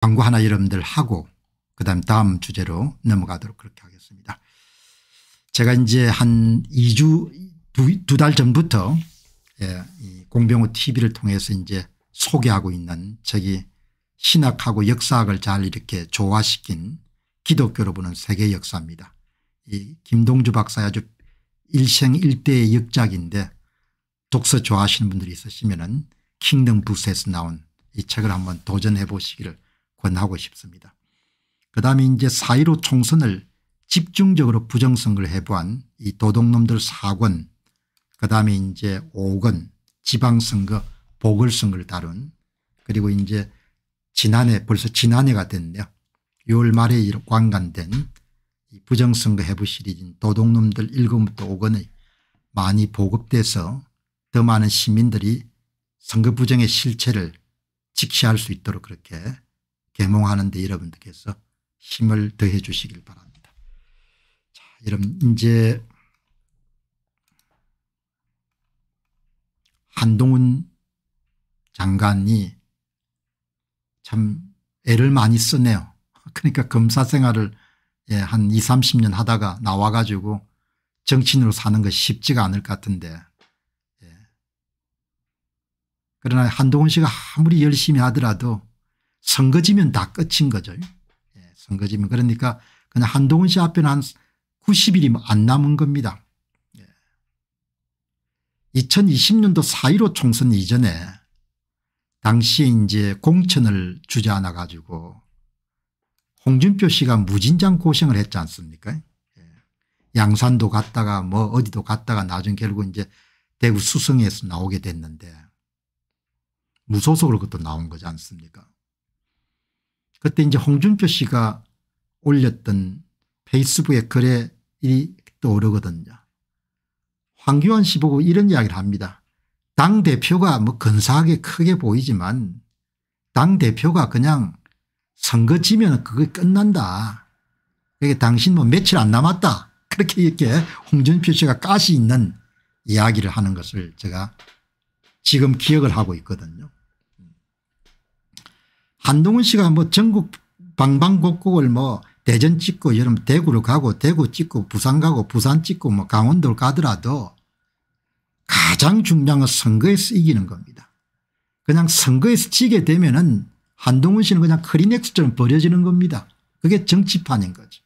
광고 하나 여러분들 하고 그다음 다음 주제로 넘어가도록 그렇게 하겠습니다. 제가 이제 한 2주 두 달 전부터 예, 공병호 tv를 통해서 이제 소개하고 있는 저기 신학하고 역사학을 잘 이렇게 조화시킨 기독교로 보는 세계 역사입니다. 이 김동주 박사의 아주 일생 일대의 역작인데 독서 좋아하시는 분들이 있으시면 킹덤 부스에서 나온 이 책을 한번 도전해 보시기를 권하고 싶습니다. 그 다음에 이제 4.15 총선을 집중적으로 부정선거를 해보한 이 도둑놈들 4권 그 다음에 이제 5권 지방선거 보궐선거를 다룬 그리고 이제 지난해 벌써 지난해가 됐네요. 6월 말에 관간된 부정선거 해부 시리즈인 도둑놈들 1권부터 5권이 많이 보급돼서 더 많은 시민들이 선거 부정의 실체를 직시할 수 있도록 그렇게 개몽하는데 여러분들께서 힘을 더해 주시길 바랍니다. 자, 여러분 이제 한동훈 장관이 참 애를 많이 쓰네요. 그러니까 검사 생활을 예, 한2 30년 하다가 나와 가지고 정치인으로 사는 거 쉽지가 않을 것 같은데 예. 그러나 한동훈 씨가 아무리 열심히 하더라도 선거지면 다 끝인 거죠. 예, 선거지면 그러니까 그냥 한동훈 씨 앞에는 한 90일이 안 남은 겁니다. 예. 2020년도 4.15 총선 이전에 당시에 이제 공천을 주저하나 가지고 홍준표 씨가 무진장 고생을 했지 않습니까 예. 양산도 갔다가 뭐 어디도 갔다가 나중 결국 이제 대구 수성에서 나오게 됐는데 무소속으로 그것도 나온 거지 않습니까 그때 이제 홍준표 씨가 올렸던 페이스북의 글에 이 떠오르거든요. 황교안 씨 보고 이런 이야기를 합니다. 당대표가 뭐 근사하게 크게 보이지만 당대표가 그냥 선거 지면 그게 끝난다. 그게 당신 뭐 며칠 안 남았다. 그렇게 이렇게 홍준표 씨가 까시 있는 이야기를 하는 것을 제가 지금 기억을 하고 있거든요. 한동훈 씨가 뭐 전국 방방곡곡을 뭐 대전 찍고 여름 대구로 가고 대구 찍고 부산 가고 부산 찍고 뭐 강원도를 가더라도 가장 중요한 건 선거에서 이기는 겁니다. 그냥 선거에서 지게 되면은 한동훈 씨는 그냥 크리넥스처럼 버려지는 겁니다. 그게 정치판인 거죠.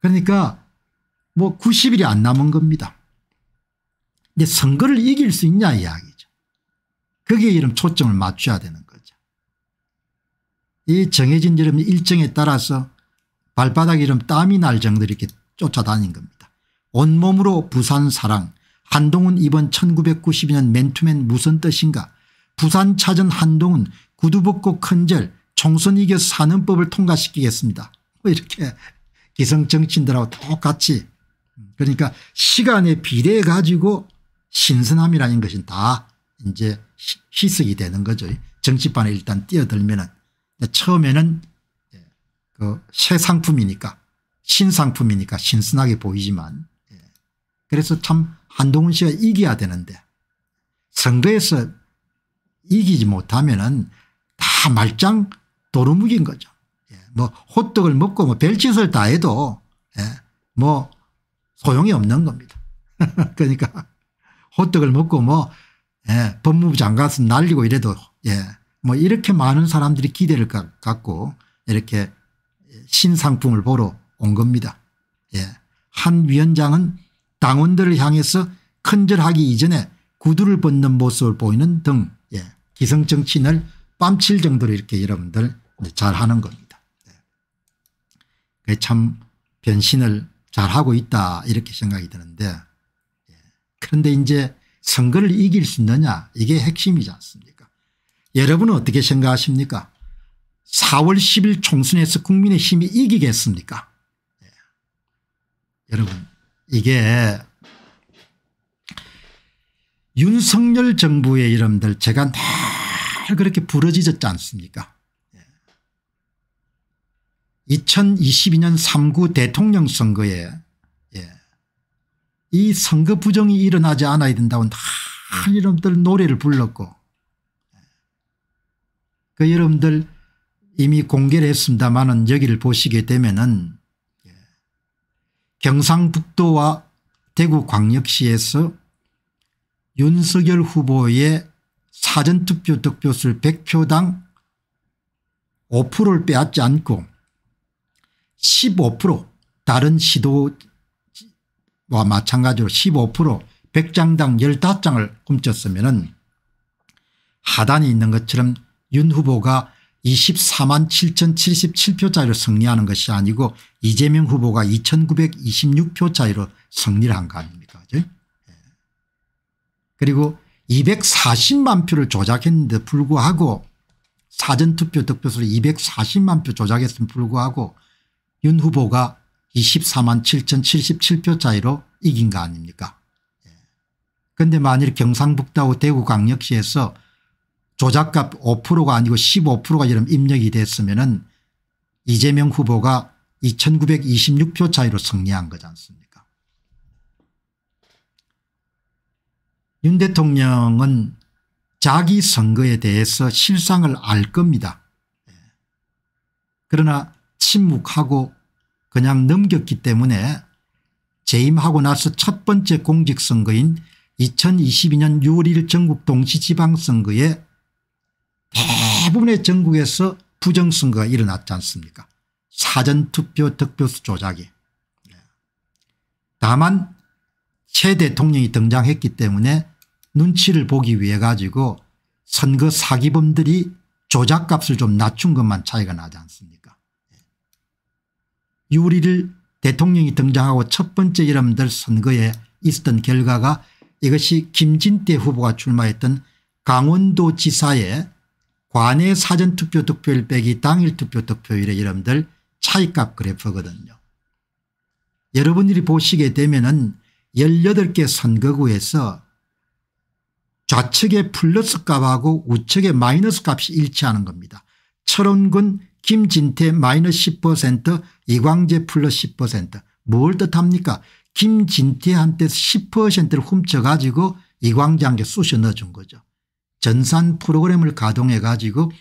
그러니까 뭐 90일이 안 남은 겁니다. 근데 선거를 이길 수 있냐 이야기. 거기에 이런 초점을 맞춰야 되는 거죠. 이 정해진 이름 일정에 따라서 발바닥 이름 땀이 날정도 이렇게 쫓아다닌 겁니다. 온몸으로 부산 사랑 한동훈 이번 1992년 맨투맨 무슨 뜻인가 부산 찾은 한동훈 구두 벗고 큰절 총선 이겨 사는 법을 통과시키겠습니다. 뭐 이렇게 기성정치인들하고 똑같이 그러니까 시간에 비례해 가지고 신선함이라는 것이 다 이제 희석이 되는 거죠. 정치판에 일단 뛰어들면은 처음에는 예, 그새 상품이니까 신상품이니까 신선하게 보이지만 예. 그래서 참 한동훈 씨가 이겨야 되는데 선거에서 이기지 못하면은 다 말짱 도루묵인 거죠. 예, 뭐 호떡을 먹고 뭐 별짓을 다 해도 뭐 소용이 없는 겁니다. 그러니까 호떡을 먹고 뭐 예, 법무부 장관은 날리고 이래도 예, 뭐 이렇게 많은 사람들이 기대를 갖고 이렇게 신상품을 보러 온 겁니다. 예. 한 위원장은 당원들을 향해서 큰절하기 이전에 구두를 벗는 모습을 보이는 등 예. 기성정치인을 뺨칠 정도로 이렇게 여러분들 잘하는 겁니다. 예. 참 변신을 잘하고 있다 이렇게 생각이 드는데 예. 그런데 이제 선거를 이길 수 있느냐 이게 핵심이지 않습니까 여러분은 어떻게 생각하십니까 4월 10일 총선에서 국민의힘이 이기겠습니까 네. 여러분 이게 윤석열 정부의 이름들 제가 늘 그렇게 부러지졌지 않습니까 2022년 예. 3구 대통령 선거에 예. 이 선거 부정이 일어나지 않아야 된다고 다 여러분들 노래를 불렀고 그 여러분들 이미 공개를 했습니다마는 여기를 보시게 되면은 예. 경상북도와 대구광역시에서 윤석열 후보의 사전투표 득표수 100표당 5%를 빼앗지 않고 15% 다른 시도 와 마찬가지로 15% 100장당 15장을 훔쳤으면 하단이 있는 것처럼 윤 후보가 24만 7,077표 차이로 승리하는 것이 아니고 이재명 후보가 2,926표 차이로 승리를 한거 아닙니까 예. 그리고 240만 표를 조작했는데 불구하고 사전투표 득표수를 240만 표조작했음 불구하고 윤 후보가 24만 7,077표 차이로 이긴 거 아닙니까 그런데 예. 만일 경상북도하고 대구광역시에서 조작값 5%가 아니고 15%가 이런 입력이 됐으면 은 이재명 후보가 2926표 차이로 승리한 거지 않습니까 윤 대통령은 자기 선거에 대해서 실상을 알 겁니다. 예. 그러나 침묵하고 그냥 넘겼기 때문에 재임하고 나서 첫 번째 공직선거인 2022년 6월 1일 전국 동시지방선거에 대부분의 전국에서 부정선거가 일어났지 않습니까 사전투표 득표수 조작이 다만 최 대통령이 등장했기 때문에 눈치를 보기 위해 가지고 선거 사기범들이 조작값을 좀 낮춘 것만 차이가 나지 않습니까 유리를 대통령이 등장하고 첫 번째 여러분들 선거에 있었던 결과가 이것이 김진태 후보가 출마했던 강원도 지사의 관내 사전투표 득표일 빼기 당일 투표 득표율의여러분들 차이값 그래프거든요. 여러분들이 보시게 되면 은 18개 선거구에서 좌측에 플러스 값하고 우측에 마이너스 값이 일치하는 겁니다. 철원군 김진태 마이너스 10% 이광재 플러스 10%뭘 뜻합니까 김진태한테 10%를 훔쳐가지고 이광재한테 쑤셔 넣어준 거죠. 전산 프로그램을 가동해 가지고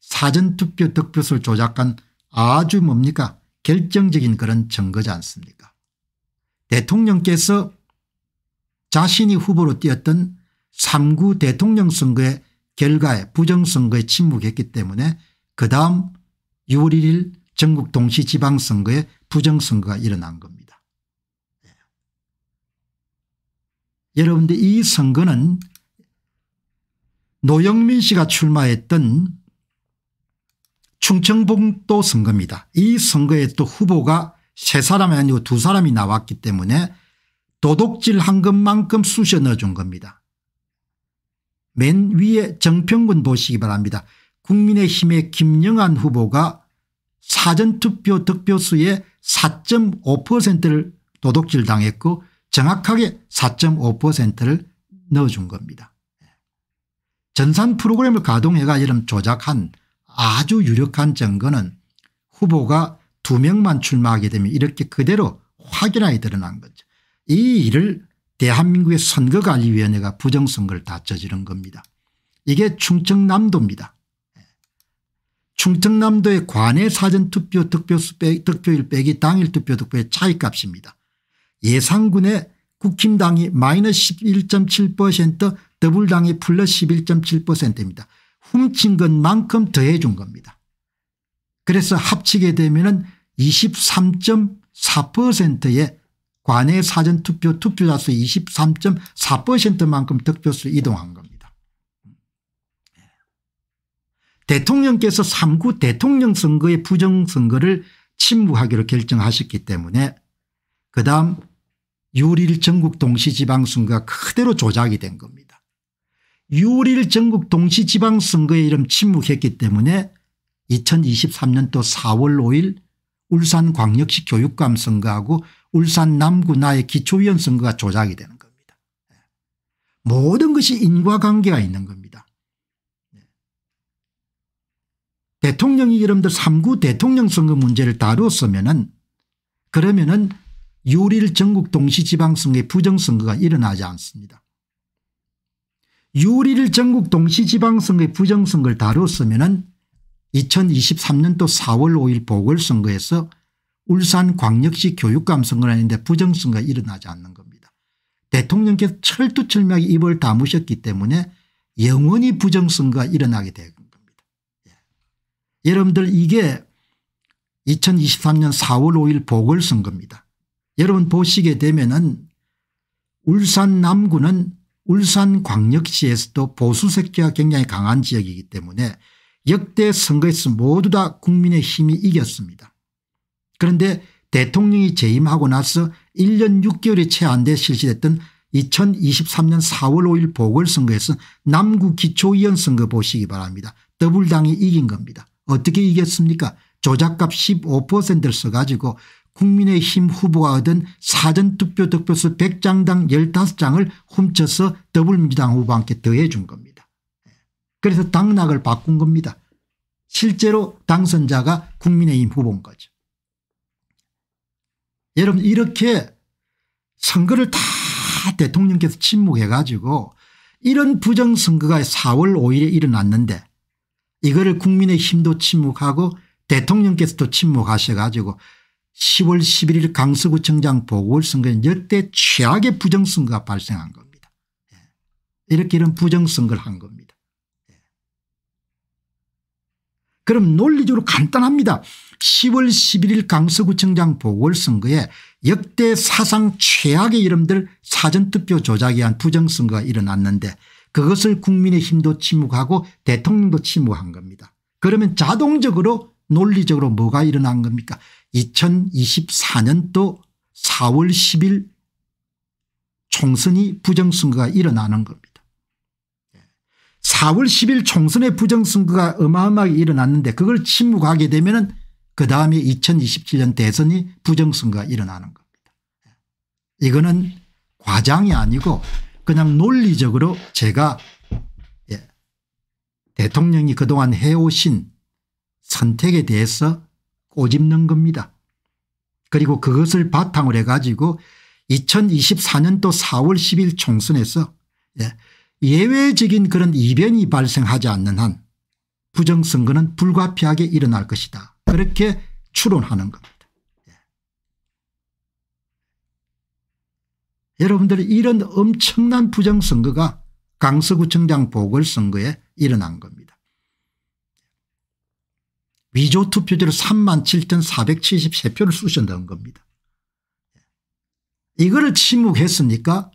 사전투표 득표수를 조작한 아주 뭡니까 결정적인 그런 증거지 않습니까 대통령께서 자신이 후보로 뛰었던 3구 대통령 선거의 결과에 부정선거에 침묵했기 때문에 그다음 6월 1일 전국 동시지방선거에 부정선거가 일어난 겁니다. 예. 여러분들 이 선거는 노영민 씨가 출마했던 충청북도 선거입니다. 이 선거에 또 후보가 세 사람이 아니고 두 사람이 나왔기 때문에 도둑질 한 것만큼 쑤셔 넣어준 겁니다. 맨 위에 정평군 보시기 바랍니다. 국민의힘의 김영환 후보가 사전투표 득표수의 4.5%를 도둑질 당했고 정확하게 4.5%를 넣어준 겁니다. 전산 프로그램을 가동해가 이런 조작한 아주 유력한 증거는 후보가 두 명만 출마하게 되면 이렇게 그대로 확연하게 드러난 거죠. 이 일을 대한민국의 선거관리위원회가 부정선거를 다 저지른 겁니다. 이게 충청남도입니다. 충청남도의 관외 사전투표 득표수 빼, 득표율 빼기 당일 투표 득표의 차이값입니다. 예상군의 국힘당이 마이너스 11.7% 더불당이 플러스 11.7%입니다. 훔친 것만큼 더해 준 겁니다. 그래서 합치게 되면 은23.4%의 관외 사전투표 투표자 수 23.4%만큼 득표수 이동한 겁니다. 대통령께서 3구 대통령 선거의 부정선거를 침묵하기로 결정하셨기 때문에 그다음 6월 1 전국 동시지방선거가 그대로 조작이 된 겁니다. 6월 1 전국 동시지방선거에 이름 침묵했기 때문에 2023년도 4월 5일 울산광역시 교육감 선거하고 울산 남구 나의 기초위원 선거가 조작이 되는 겁니다. 네. 모든 것이 인과관계가 있는 겁니다. 대통령이 여러분들 3구 대통령 선거 문제를 다루었으면은 그러면은 리일 전국 동시지방선거의 부정선거가 일어나지 않습니다. 6일 전국 동시지방선거의 부정선거를 다루었으면은 2023년도 4월 5일 보궐선거에서 울산 광역시 교육감 선거라는데 부정선거가 일어나지 않는 겁니다. 대통령께서 철두철미하게 입을 다무셨기 때문에 영원히 부정선거가 일어나게 되고 여러분들 이게 2023년 4월 5일 보궐선거입니다. 여러분 보시게 되면 은 울산 남구는 울산 광역시에서도 보수색채가 굉장히 강한 지역이기 때문에 역대 선거에서 모두 다 국민의 힘이 이겼습니다. 그런데 대통령이 재임하고 나서 1년 6개월이 채 안 돼 실시됐던 2023년 4월 5일 보궐선거에서 남구 기초위원 선거 보시기 바랍니다. 더블당이 이긴 겁니다. 어떻게 이겼습니까 조작값 15%를 써가지고 국민의힘 후보가 얻은 사전투표 득표수 100장당 15장을 훔쳐서 더불민주당 후보한테 더해 준 겁니다. 예. 그래서 당락을 바꾼 겁니다. 실제로 당선자가 국민의힘 후보인 거죠. 여러분 이렇게 선거를 다 대통령께서 침묵해 가지고 이런 부정선거가 4월 5일에 일어났는데 이거를 국민의힘도 침묵하고 대통령께서도 침묵하셔 가지고 10월 11일 강서구청장 보궐선거는 역대 최악의 부정선거가 발생한 겁니다. 예. 이렇게 이런 부정선거를 한 겁니다. 예. 그럼 논리적으로 간단합니다. 10월 11일 강서구청장 보궐선거에 역대 사상 최악의 이름들 사전투표 조작에 한 부정선거가 일어났는데 그것을 국민의힘도 침묵하고 대통령도 침묵한 겁니다. 그러면 자동적으로 논리적으로 뭐가 일어난 겁니까 2024년도 4월 10일 총선이 부정선거가 일어나는 겁니다. 4월 10일 총선의 부정선거가 어마어마하게 일어났는데 그걸 침묵하게 되면 그 다음에 2027년 대선이 부정선거가 일어나는 겁니다. 이거는 과장이 아니고 그냥 논리적으로 제가 예, 대통령이 그동안 해오신 선택에 대해서 꼬집는 겁니다. 그리고 그것을 바탕으로 해가지고 2024년도 4월 10일 총선에서 예, 예외적인 그런 이변이 발생하지 않는 한 부정선거는 불가피하게 일어날 것이다. 그렇게 추론하는 겁니다. 여러분들 이런 엄청난 부정선거가 강서구청장 보궐선거에 일어난 겁니다. 위조 투표제로 3만 7,473표를 쑤셨다는 겁니다. 이거를 침묵했으니까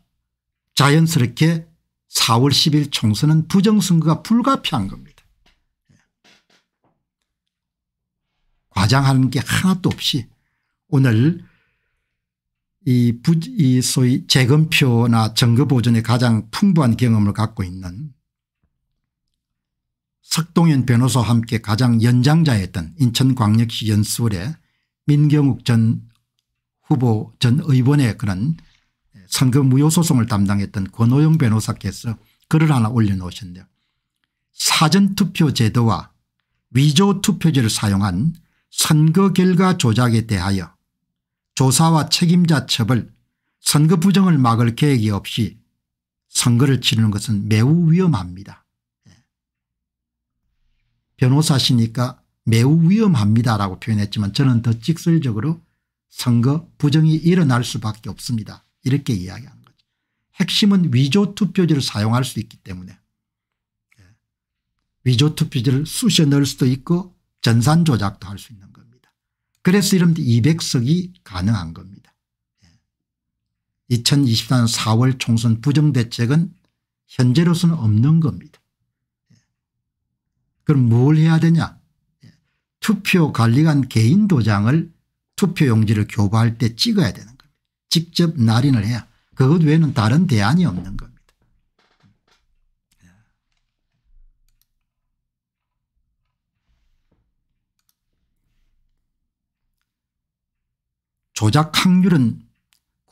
자연스럽게 4월 10일 총선은 부정선거가 불가피한 겁니다. 과장하는 게 하나도 없이 오늘 이, 부, 이 소위 재검표나 증거 보존에 가장 풍부한 경험을 갖고 있는 석동현 변호사와 함께 가장 연장자였던 인천광역시 연수원의 민경욱 전 후보 전 의원의 그런 선거 무효소송을 담당했던 권호영 변호사께서 글을 하나 올려놓으셨는데 사전투표 제도와 위조투표제를 사용한 선거 결과 조작에 대하여 조사와 책임자 처벌 선거 부정을 막을 계획이 없이 선거를 치르는 것은 매우 위험합니다. 예. 변호사시니까 매우 위험합니다라고 표현했지만 저는 더 직설적으로 선거 부정이 일어날 수밖에 없습니다. 이렇게 이야기한 거죠. 핵심은 위조 투표지를 사용할 수 있기 때문에 예. 위조 투표지를 쑤셔 넣을 수도 있고 전산 조작도 할 수 있는 그래서 이런 200석이 가능한 겁니다. 2024년 예. 4월 총선 부정대책은 현재로서는 없는 겁니다. 예. 그럼 뭘 해야 되냐 예. 투표 관리관 개인 도장을 투표용지를 교부할 때 찍어야 되는 겁니다. 직접 날인을 해야 그것 외에는 다른 대안이 없는 겁니다. 조작 확률은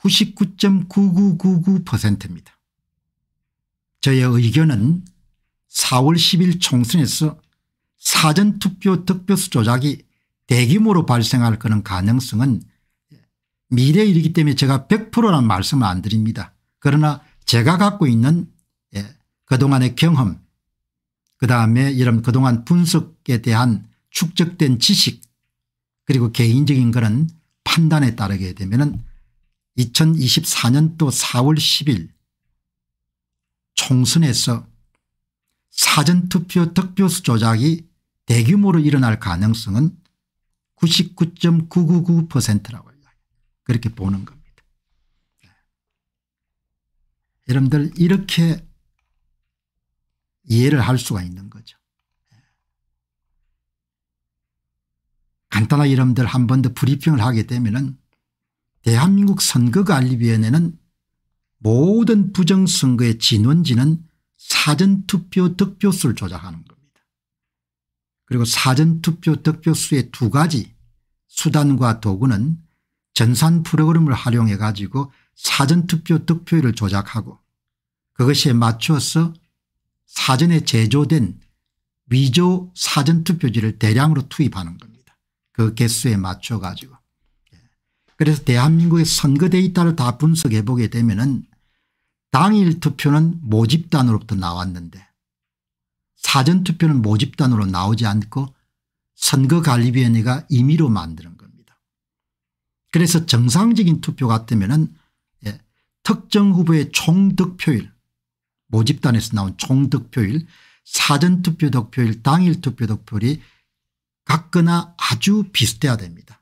99.9999%입니다. 저의 의견은 4월 10일 총선에서 사전투표 득표수 조작이 대규모로 발생할 그런 가능성은 미래 일이기 때문에 제가 100%라는 말씀을 안 드립니다. 그러나 제가 갖고 있는 예, 그동안의 경험 그다음에 여러분 그동안 분석에 대한 축적된 지식 그리고 개인적인 그런 판단에 따르게 되면 2024년도 4월 10일 총선에서 사전투표 득표수 조작이 대규모로 일어날 가능성은 99.999%라고 그렇게 보는 겁니다. 네. 여러분들 이렇게 이해를 할 수가 있는 거죠. 간단한 이름들 한 번 더 브리핑을 하게 되면 대한민국 선거관리위원회는 모든 부정선거의 진원지는 사전투표 득표수를 조작하는 겁니다. 그리고 사전투표 득표수의 두 가지 수단과 도구는 전산 프로그램을 활용해 가지고 사전투표 득표율을 조작하고 그것에 맞추어서 사전에 제조된 위조 사전투표지를 대량으로 투입하는 겁니다. 그 개수에 맞춰 가지고. 예. 그래서 대한민국의 선거 데이터를 다 분석해 보게 되면 은 당일 투표는 모집단으로부터 나왔는데 사전투표는 모집단으로 나오지 않고 선거관리위원회가 임의로 만드는 겁니다. 그래서 정상적인 투표 같으면 은 예, 특정 후보의 총득표율 모집단에서 나온 총득표율 사전투표 득표율 당일 투표 득표율이 같거나 아주 비슷해야 됩니다.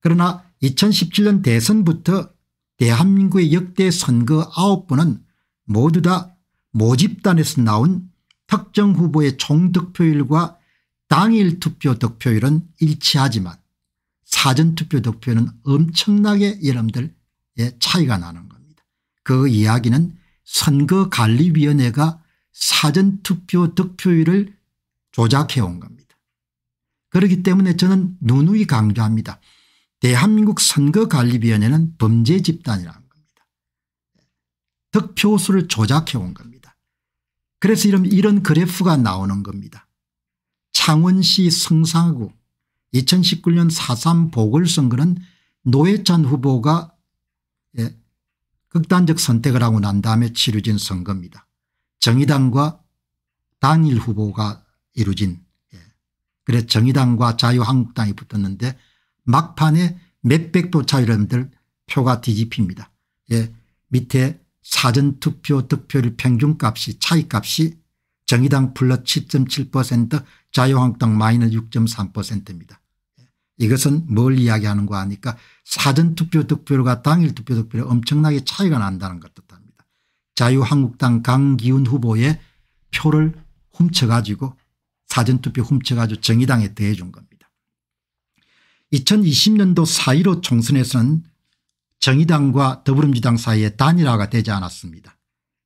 그러나 2017년 대선부터 대한민국의 역대 선거 9번은 모두 다 모집단에서 나온 특정 후보의 총득표율과 당일 투표 득표율은 일치하지만 사전투표 득표는 엄청나게 여러분들의 차이가 나는 겁니다. 그 이야기는 선거관리위원회가 사전투표 득표율을 조작해온 겁니다. 그렇기 때문에 저는 누누이 강조합니다. 대한민국 선거관리위원회는 범죄 집단이라는 겁니다. 득표수를 조작해 온 겁니다. 그래서 이런, 이런 그래프가 나오는 겁니다. 창원시 성상구 2019년 4.3 보궐선거는 노회찬 후보가 예, 극단적 선택을 하고 난 다음에 치루진 선거입니다. 정의당과 당일 후보가 이루어진 그래서 정의당과 자유한국당이 붙었는데 막판에 몇백 도 차이로 들 표가 뒤집힙니다. 예, 밑에 사전투표 득표율 평균값이 차이값이 정의당 플러7.7% 자유한국당 마이너 6.3%입니다. 예, 이것은 뭘 이야기하는 거 아니까 사전투표 득표율과 당일 투표 득표율 엄청나게 차이가 난다는 것 뜻합니다. 자유한국당 강기훈 후보의 표를 훔쳐가지고 사전투표 훔쳐가지고 정의당에 대해준 겁니다. 2020년도 4.15 총선에서는 정의당과 더불어민주당 사이에 단일화가 되지 않았습니다.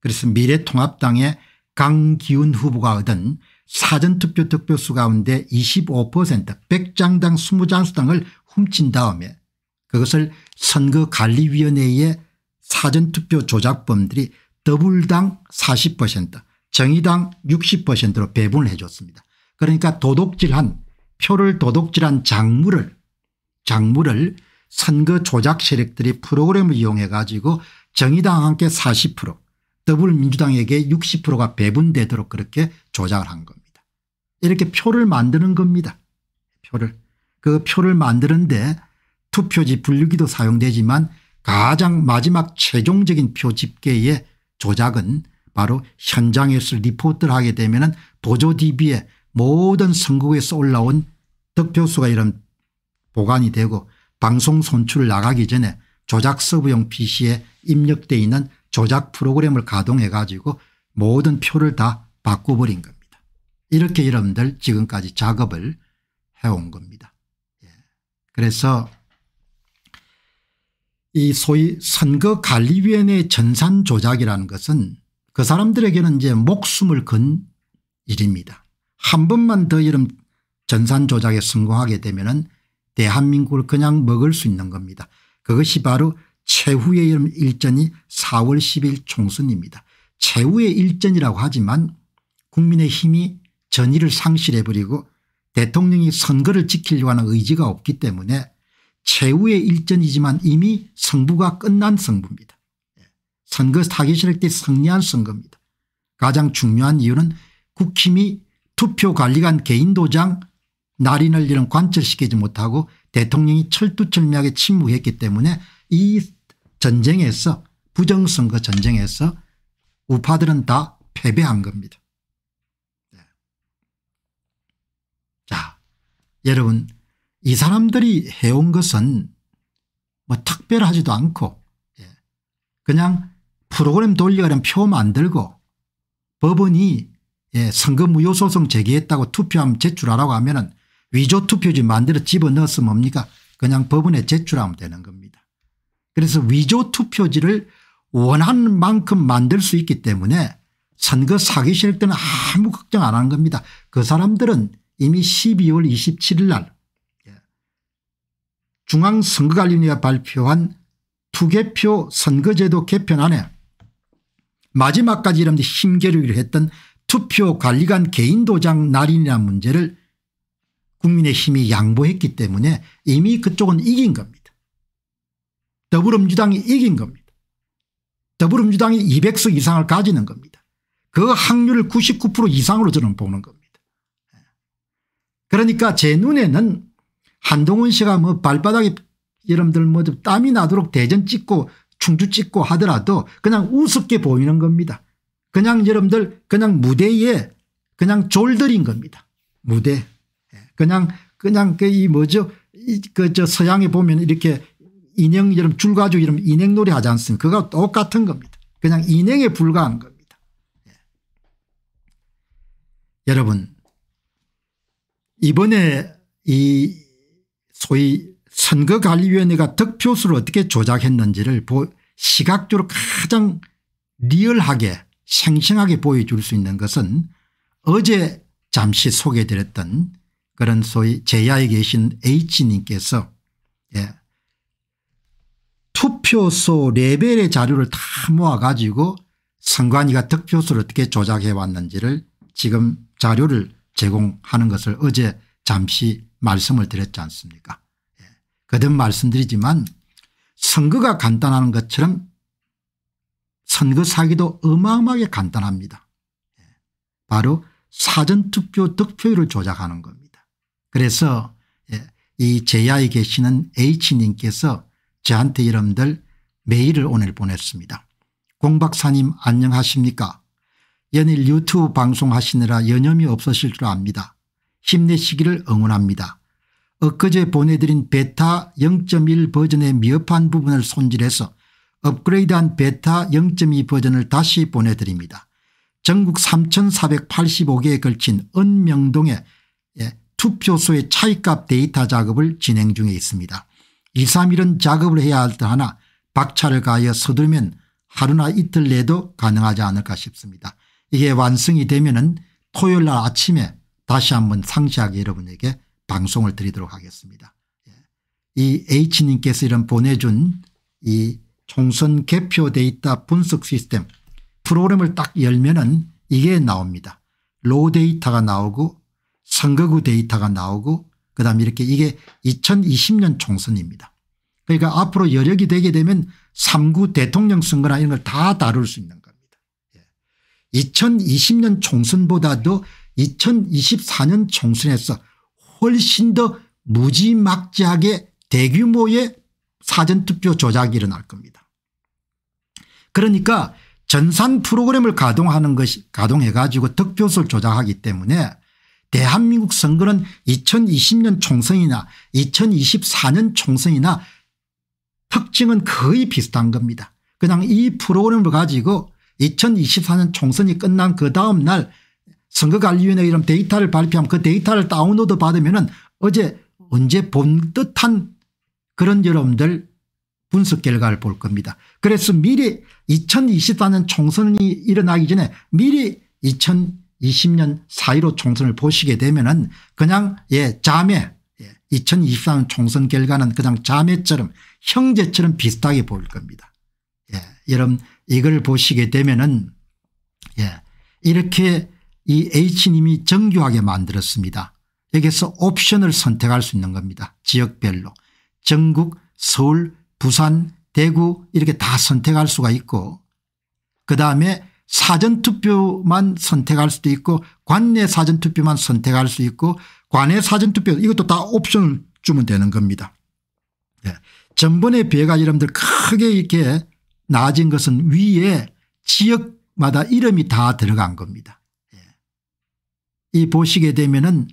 그래서 미래통합당의 강기훈 후보가 얻은 사전투표 득표수 가운데 25% 100장당 20장수당을 훔친 다음에 그것을 선거관리위원회의 사전투표 조작범들이 더불당 40% 정의당 60%로 배분을 해줬습니다. 그러니까 도둑질한 표를 도둑질한 작물을 장물을 선거 그 조작 세력들이 프로그램을 이용해 가지고 정의당 함께 40% 더불민주당에게 60%가 배분되도록 그렇게 조작을 한 겁니다. 이렇게 표를 만드는 겁니다. 표를. 그 표를 만드는데 투표지 분류기도 사용되지만 가장 마지막 최종적인 표 집계의 조작은 바로 현장에서 리포트를 하게 되면 보조 DB에 모든 선국에서 올라온 득표수가 이런 보관이 되고 방송 선출 을 나가기 전에 조작 서브용 PC에 입력되어 있는 조작 프로그램을 가동해 가지고 모든 표를 다 바꿔버린 겁니다. 이렇게 여러분들 지금까지 작업을 해온 겁니다. 예. 그래서 이 소위 선거관리위원회 전산 조작이라는 것은 그 사람들에게는 이제 목숨을 건 일입니다. 한 번만 더 이런 전산 조작에 성공하게 되면 은 대한민국을 그냥 먹을 수 있는 겁니다. 그것이 바로 최후의 이름 일전이 4월 10일 총선입니다. 최후의 일전이라고 하지만 국민의 힘이 전의를 상실해버리고 대통령이 선거를 지키려고 하는 의지가 없기 때문에 최후의 일전이지만 이미 승부가 끝난 승부입니다 선거 사기 실력 때 승리한 선거입니다. 가장 중요한 이유는 국힘이 투표관리관 개인도장 날인을 이런 관철시키지 못하고 대통령이 철두철미하게 침묵했기 때문에 이 전쟁에서 부정선거 전쟁에서 우파들은 다 패배한 겁니다. 네. 자 여러분 이 사람들이 해온 것은 뭐 특별하지도 않고 예, 그냥 프로그램 돌리려면 표 만들고 법원이 예, 선거 무효소송 제기했다고 투표함 제출하라고 하면 은 위조 투표지 만들어 집어넣었으면 뭡니까 그냥 법원에 제출하면 되는 겁니다. 그래서 위조 투표지를 원하는 만큼 만들 수 있기 때문에 선거 사기 실력 때는 아무 걱정 안 하는 겁니다. 그 사람들은 이미 12월 27일 날 예, 중앙선거관리위가 원회 발표한 투개표 선거제도 개편안에 마지막까지 이런 힘겨루기를 했던 투표관리관 개인도장 날인이라는 문제를 국민의힘이 양보했기 때문에 이미 그쪽은 이긴 겁니다. 더불어민주당이 이긴 겁니다. 더불어민주당이 200석 이상을 가지는 겁니다. 그 확률을 99% 이상으로 저는 보는 겁니다. 그러니까 제 눈에는 한동훈 씨가 뭐 발바닥에 여러분들 뭐 땀이 나도록 대전 찍고 충주 찍고 하더라도 그냥 우습게 보이는 겁니다. 그냥 여러분들 그냥 무대에 그냥 졸들인 겁니다. 무대. 예, 그냥 그냥 그 이 뭐죠 그저 서양에 보면 이렇게 인형 여름 줄 가지고 이런 인행놀이 하지 않습니까 그거 똑같은 겁니다. 그냥 인행에 불과한 겁니다. 예. 여러분 이번에 이 소위 선거관리위원회가 득표수를 어떻게 조작했는지를 시각적으로 가장 리얼하게 생생하게 보여줄 수 있는 것은 어제 잠시 소개드렸던 그런 소위 제야에 계신 H님께서 예. 투표소 레벨의 자료를 다 모아 가지고 선관위가 득표수를 어떻게 조작해 왔는지를 지금 자료를 제공하는 것을 어제 잠시 말씀을 드렸지 않습니까 예. 거듭 말씀드리지만 선거가 간단한 것처럼 선거 사기도 어마어마하게 간단합니다. 예. 바로 사전투표 득표율을 조작하는 겁니다. 그래서 예, 이 제야에 계시는 H님께서 저한테 여러분들 메일을 오늘 보냈습니다. 공박사님 안녕하십니까 연일 유튜브 방송하시느라 여념이 없으실 줄 압니다. 힘내시기를 응원합니다. 엊그제 보내드린 베타 0.1 버전의 미흡한 부분을 손질해서 업그레이드한 베타 0.2 버전을 다시 보내드립니다. 전국 3485개에 걸친 은명동의 예, 투표소의 차이값 데이터 작업을 진행 중에 있습니다. 2, 3일은 작업을 해야 할 듯 하나 박차를 가하여 서두르면 하루나 이틀 내도 가능하지 않을까 싶습니다. 이게 완성이 되면 은 토요일 날 아침에 다시 한번 상시하게 여러분에게 방송을 드리도록 하겠습니다. 예. 이 H님께서 이런 보내준 이 총선 개표 데이터 분석 시스템 프로그램을 딱 열면 은 이게 나옵니다. 로 데이터가 나오고 선거구 데이터가 나오고 그다음 이렇게 이게 2020년 총선입니다. 그러니까 앞으로 여력이 되게 되면 3구 대통령 선거나 이런 걸 다 다룰 수 있는 겁니다. 2020년 예. 총선보다도 2024년 총선에서 훨씬 더 무지막지하게 대규모의 사전투표 조작이 일어날 겁니다. 그러니까 전산 프로그램을 가동하는 것이 가동해 가지고 득표수를 조작하기 때문에 대한민국 선거는 2020년 총선이나 2024년 총선이나 특징은 거의 비슷한 겁니다. 그냥 이 프로그램을 가지고 2024년 총선이 끝난 그 다음 날 선거관리위원회 이름 데이터를 발표하면 그 데이터를 다운로드 받으면 은 어제 언제 본 듯한 그런 여러분들 분석 결과를 볼 겁니다. 그래서 미리 2024년 총선이 일어나기 전에 미리 2020년 4.15 총선을 보시게 되면 은 그냥 예 자매 예, 2023 총선 결과는 그냥 자매처럼 형제처럼 비슷하게 보 겁니다. 예, 여러분 이걸 보시게 되면은 예, 이렇게 이 H님이 정교하게 만들었습니다. 여기서 옵션을 선택할 수 있는 겁니다. 지역별로. 전국, 서울, 부산, 대구 이렇게 다 선택할 수가 있고 그다음에 사전투표만 선택할 수도 있고 관내 사전투표만 선택할 수 있고 관내 사전투표 이것도 다 옵션을 주면 되는 겁니다. 네. 전번에 비해 가 여러분들 크게 이렇게 나아진 것은 위에 지역마다 이름이 다 들어간 겁니다. 네. 이 보시게 되면은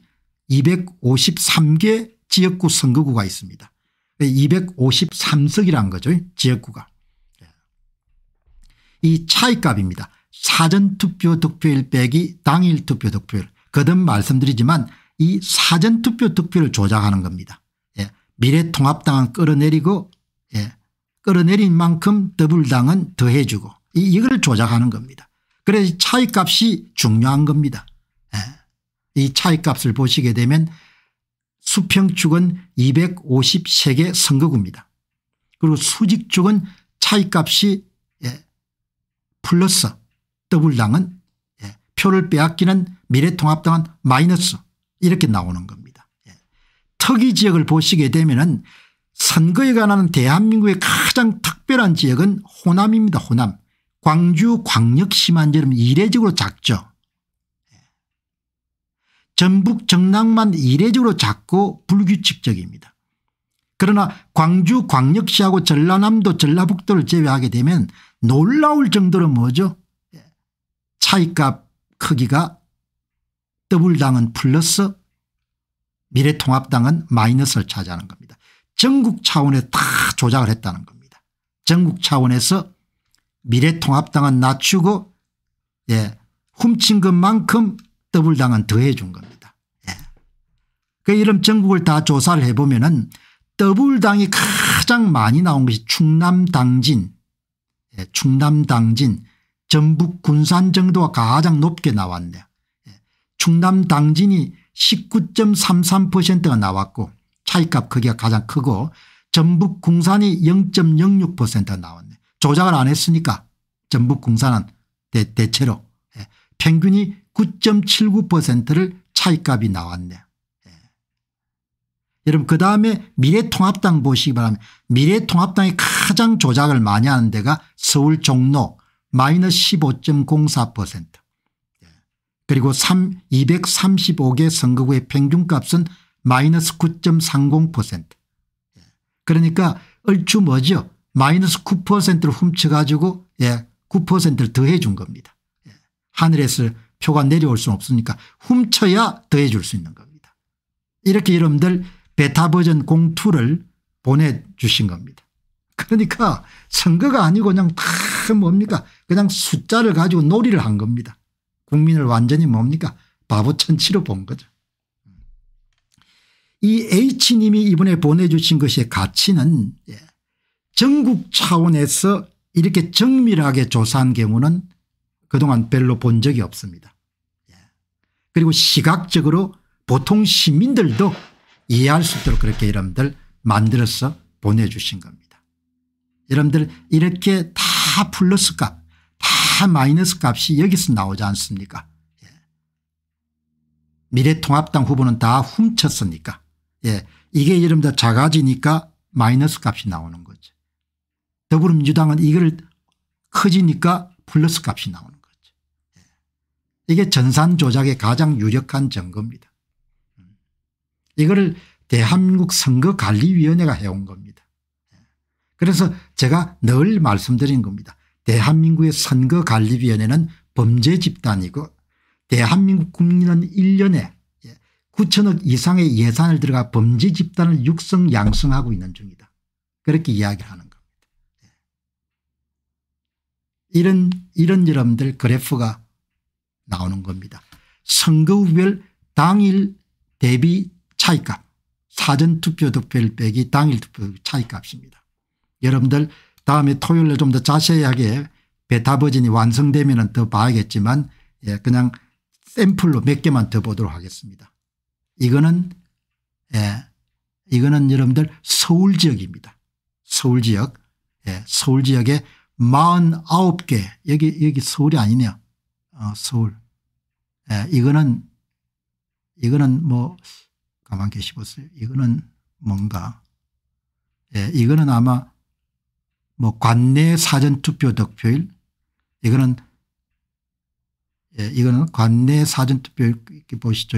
253개 지역구 선거구가 있습니다. 2 5 3석이란 거죠. 지역구가. 예. 이 차이값입니다. 사전투표 득표율 빼기 당일 투표 득표율. 거듭 말씀드리지만 이 사전투표 득표를 조작하는 겁니다. 예. 미래통합당은 끌어내리고 예. 끌어내린 만큼 더불당은 더해주고 이, 이걸 조작하는 겁니다. 그래서 차이값이 중요한 겁니다. 예. 이 차이값을 보시게 되면 수평축은 253개 선거구입니다. 그리고 수직축은 차이값이 예, 플러스 더블당은 예, 표를 빼앗기는 미래통합당은 마이너스 이렇게 나오는 겁니다. 예. 특이 지역을 보시게 되면 은 선거에 관한 대한민국의 가장 특별한 지역은 호남입니다. 호남. 광주 광역시만처럼 이례적으로 작죠. 전북 정남만 이례적으로 작고 불규칙적입니다. 그러나 광주 광역시하고 전라남도 전라북도를 제외하게 되면 놀라울 정도로 뭐죠 예. 차이값 크기가 더블당은 플러스 미래통합당은 마이너스를 차지하는 겁니다. 전국 차원에 다 조작을 했다는 겁니다. 전국 차원에서 미래통합당은 낮추고 예, 훔친 것만큼 더블당은 더해 준 겁니다. 예. 그 이름 전국을 다 조사를 해보면 은 더블당이 가장 많이 나온 것이 충남당진 예. 충남당진 전북군산정도가 가장 높게 나왔네요. 예. 충남당진이 19.33%가 나왔고 차이값 크기가 가장 크고 전북궁산이 0.06%가 나왔네. 조작을 안 했으니까 전북궁산은 대, 체로 예. 평균이 9.79%를 차이값이 나왔네. 예. 여러분 그 다음에 미래통합당 보시기 바랍니다. 미래통합당이 가장 조작을 많이 하는 데가 서울 종로 마이너스 15.04% 예. 그리고 3, 235개 선거구의 평균값은 마이너스 9.30% 예. 그러니까 얼추 뭐죠 마이너스 9%를 훔쳐가지고 예, 9%를 더해 준 겁니다. 예. 하늘에서 표가 내려올 수는 없으니까 훔쳐야 더해 줄 수 있는 겁니다. 이렇게 여러분들 베타 버전 공투를 보내주신 겁니다. 그러니까 선거가 아니고 그냥 다 뭡니까 그냥 숫자를 가지고 놀이를 한 겁니다. 국민을 완전히 뭡니까 바보천치로 본 거죠. 이 H님이 이번에 보내주신 것의 가치는 예, 전국 차원에서 이렇게 정밀하게 조사한 경우는 그동안 별로 본 적이 없습니다. 그리고 시각적으로 보통 시민들도 이해할 수 있도록 그렇게 여러분들 만들어서 보내주신 겁니다. 여러분들 이렇게 다 플러스 값, 다 마이너스 값이 여기서 나오지 않습니까? 예. 미래통합당 후보는 다 훔쳤으니까. 예. 이게 여러분들 작아지니까 마이너스 값이 나오는 거죠. 더불어민주당은 이걸 커지니까 플러스 값이 나오는 이게 전산 조작의 가장 유력한 증거입니다. 이거를 대한민국 선거관리위원회가 해온 겁니다. 그래서 제가 늘 말씀드린 겁니다. 대한민국의 선거관리위원회는 범죄 집단이고 대한민국 국민은 1년에 9천억 이상의 예산을 들어가 범죄 집단을 육성 양성하고 있는 중이다. 그렇게 이야기를 하는 겁니다. 이런 이런 여러분들 그래프가 나오는 겁니다. 선거구별 당일 대비 차이값 사전투표 득표율 빼기 당일 투표 차이값입니다. 여러분들 다음에 토요일에 좀 더 자세하게 베타 버전이 완성되면 더 봐야겠지만 예, 그냥 샘플로 몇 개만 더 보도록 하겠습니다. 이거는 예, 이거는 여러분들 서울 지역입니다. 서울 지역 예, 서울 지역에 49개 여기 여기 서울이 아니네요. 어, 서울. 예, 이거는 이거는 뭐 가만 계시보세요. 이거는 뭔가 예, 이거는 아마 뭐 관내 사전투표 득표율 이거는 예, 이거는 관내 사전투표 이렇게 보시죠.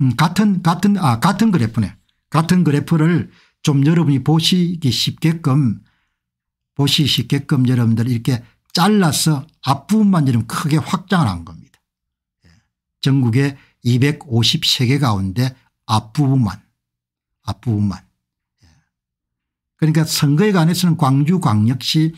음, 같은 같은 아 같은 그래프네. 같은 그래프를 좀 여러분이 보시기 쉽게끔 보시기 쉽게끔 여러분들 이렇게 잘라서 앞부분만 좀 크게 확장을 한 겁니다. 예. 전국에 253개 가운데 앞부분만 앞부분만 예. 그러니까 선거에 관해서는 광주광역시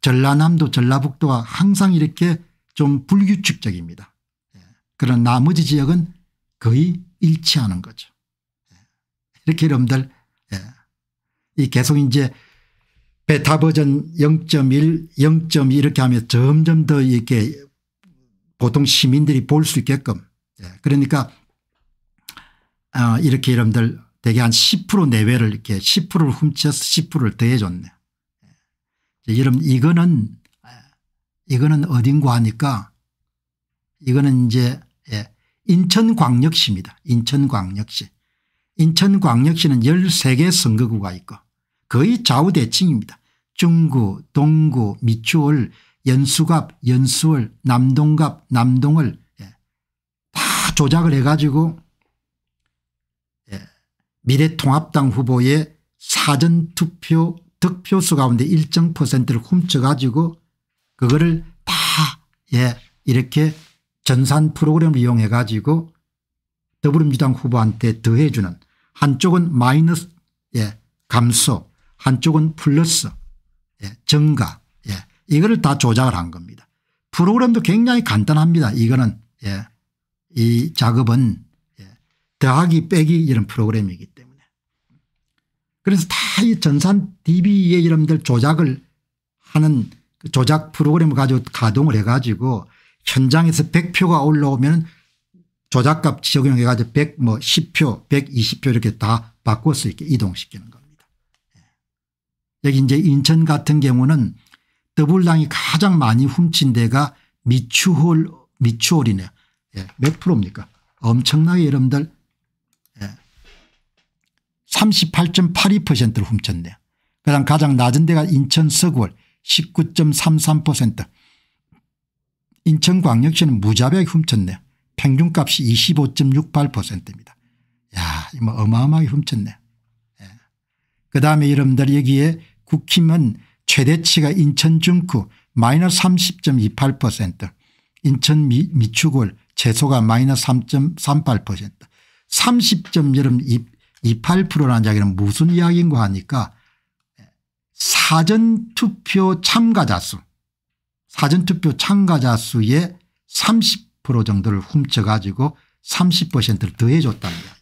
전라남도 전라북도가 항상 이렇게 좀 불규칙적입니다. 예. 그런 나머지 지역은 거의 일치하는 거죠. 이렇게 여러분들 이 계속 이제 베타 예, 버전 0.1 0.2 이렇게 하면 점점 더 이렇게 보통 시민들이 볼 수 있게끔 예, 그러니까 어 이렇게 여러분들 대개 한 10% 내외를 이렇게 10%를 훔쳐서 10%를 더해 줬네. 예, 여러분 이거는 아, 이거는 어딘가 하니까 이거는 이제 예 인천광역시입니다. 인천광역시. 인천광역시는 13개 선거구가 있고 거의 좌우대칭입니다. 중구 동구 미추홀 연수갑 연수월 남동갑 남동을 예. 다 조작을 해가지고 예. 미래통합당 후보의 사전투표 득표수 가운데 일정 퍼센트를 훔쳐가지고 그거를 다 예, 이렇게 전산 프로그램을 이용해 가지고 더불어민주당 후보한테 더해주는 한쪽은 마이너스 예, 감소 한쪽은 플러스 예, 증가 예. 이거를 다 조작을 한 겁니다. 프로그램도 굉장히 간단합니다. 이거는 예. 이 작업은 예. 더하기 빼기 이런 프로그램이기 때문에 그래서 다 이 전산 DB의 이름들 조작을 하는 그 조작 프로그램을 가지고 가동을 해가지고 현장에서 100표가 올라오면 조작값 적용해가지고 100 뭐 10표 120표 이렇게 다바꿔서이렇게 이동시키는 겁니다. 여기 이제 인천 같은 경우는 더블당이 가장 많이 훔친 데가 미추홀 미추홀이네요. 예, 몇 프로입니까? 엄청나게 여러분들 예, 38.82%를 훔쳤네요. 그다음 가장 낮은 데가 인천 서구월 19.33% 인천광역시는 무자비하게 훔쳤네요. 평균값이 25.68%입니다. 야, 이뭐 어마어마하게 훔쳤네요. 예. 그다음에 여러분들 여기에 국힘은 최대치가 인천 중구 마이너스 30.28% 인천 미, 미추골최소가 마이너스 3.38% 30.28%라는 이야기는 무슨 이야기인고 하니까 사전투표 참가자 수 사전투표 참가자 수의 30% 정도를 훔쳐가지고 30%를 더해줬다는 이야기입니다.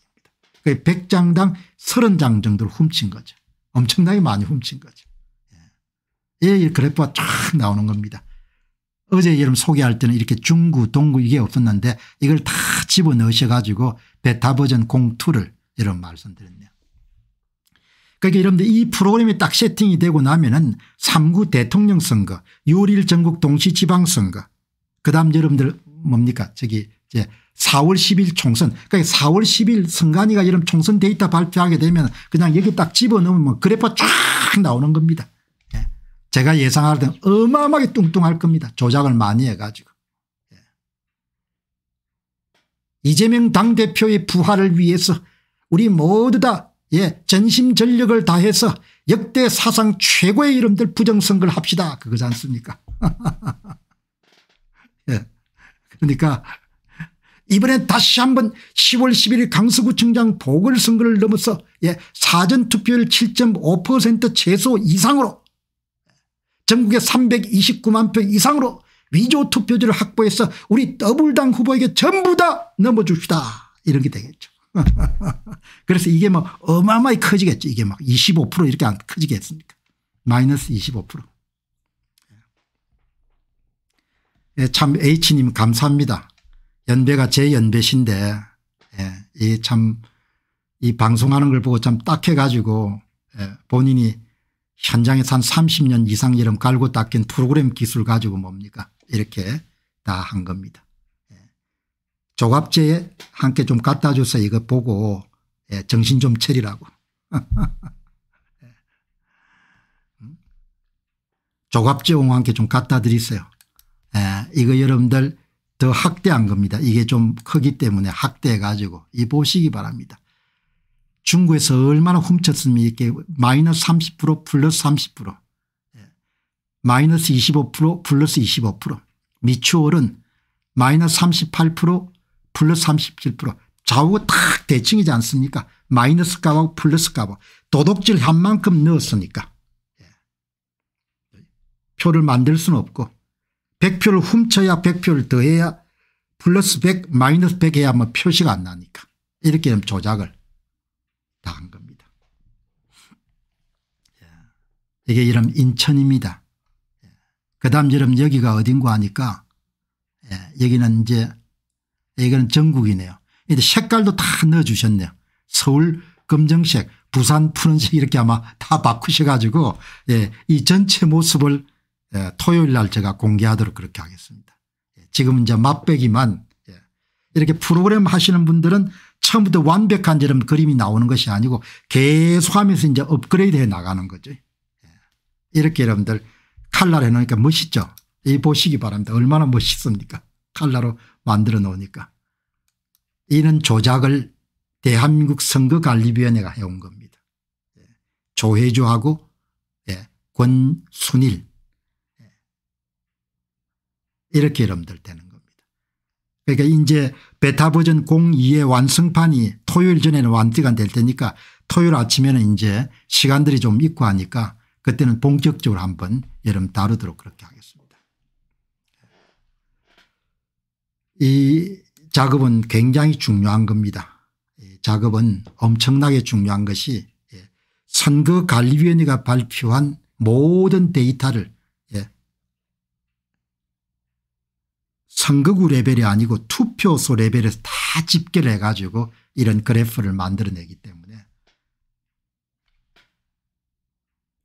100장당 30장 정도를 훔친 거죠. 엄청나게 많이 훔친 거죠. 이 예. 예, 그래프가 쫙 나오는 겁니다. 어제 여러분 소개할 때는 이렇게 중구 동구 이게 없었는데 이걸 다 집어넣으셔 가지고 베타 버전 02를 여러분 말씀드렸네요. 그러니까 여러분들 이 프로그램이 딱 세팅이 되고 나면은 3구 대통령 선거 6월 1 전국 동시 지방선거 그 다음 여러분들 뭡니까 저기 이제 예, 4월 10일 총선 그러니까 4월 10일 선관위가 이런 총선 데이터 발표하게 되면 그냥 여기 딱 집어넣으면 뭐 그래프 가쫙 나오는 겁니다. 예. 제가 예상할 때는 어마어마하게 뚱뚱할 겁니다. 조작을 많이 해가지고. 예. 이재명 당대표의 부활을 위해서 우리 모두 다 예, 전심 전력을 다해서 역대 사상 최고의 이름들 부정선거를 합시다. 그거지 않습니까? 예. 그러니까 이번에 다시 한번 10월 11일 강서구청장 보궐선거를 넘어서 예, 사전투표율 7.5% 최소 이상으로 전국에 329만 표 이상으로 위조 투표지를 확보해서 우리 더블당 후보에게 전부 다 넘어줍시다. 이런 게 되겠죠. 그래서 이게 뭐 어마어마히 커지겠죠. 이게 막 25% 이렇게 안 커지겠습니까. 마이너스 25%. 예, 참 H님 감사합니다. 연배가 제 연배신데 예, 이참 이 방송하는 걸 보고 참 딱해 가지고 예, 본인이 현장에서 한 30년 이상 이름 갈고 닦인 프로그램 기술 가지고 뭡니까 이렇게 다 한 겁니다. 예. 조갑제 함께 좀 갖다 줘서 이거 보고 예, 정신 좀 차리라고. 예. 음? 조갑제 옹함께좀 갖다 드리세요. 예, 이거 여러분들 더확대한 겁니다. 이게 좀 크기 때문에 학대해 가지고 이 보시기 바랍니다. 중국에서 얼마나 훔쳤습니까 이게 마이너스 30% 플러스 30% 예. 마이너스 25% 플러스 25% 미추홀은 마이너스 38% 플러스 37% 좌우가 딱 대칭이지 않습니까 마이너스 값하고 플러스 값하 도둑질 한 만큼 넣었으니까 예. 표를 만들 수는 없고 100표를 훔쳐야 100표를 더해야 플러스 100 마이너스 100 해야 뭐 표시가 안 나니까 이렇게 조작을 다 한 겁니다. 예. 이게 이름 인천입니다. 예. 그 다음 여름 여기가 어딘고 하니까 예, 여기는 이제 이거는 전국이네요. 근데 색깔도 다 넣어주셨네요. 서울 검정색 부산 푸른색 이렇게 아마 다 바꾸셔 가지고 예, 이 전체 모습을 예, 토요일 날 제가 공개하도록 그렇게 하겠습니다. 예, 지금 이제 맛배기만 예. 이렇게 프로그램 하시는 분들은 처음부터 완벽한 이런 그림이 나오는 것이 아니고 계속하면서 이제 업그레이드 해 나가는 거죠. 이렇게 여러분들 칼날 해놓으니까 멋있죠. 이 보시기 바랍니다. 얼마나 멋있습니까 칼라로 만들어 놓으니까. 이런 조작을 대한민국 선거관리위원회가 해온 겁니다. 조혜주하고 권순일 이렇게 여러분들 되는 겁니다. 그러니까 이제 베타 버전 02의 완성판이 토요일 전에는 완뜨가 될 테니까 토요일 아침에는 이제 시간들이 좀 있고 하니까 그때는 본격적으로 한번 여러분 다루도록 그렇게 하겠습니다. 이 작업은 굉장히 중요한 겁니다. 작업은 엄청나게 중요한 것이 예, 선거관리위원회가 발표한 모든 데이터를 선거구 레벨이 아니고 투표소 레벨에서 다 집계를 해가지고 이런 그래프를 만들어내기 때문에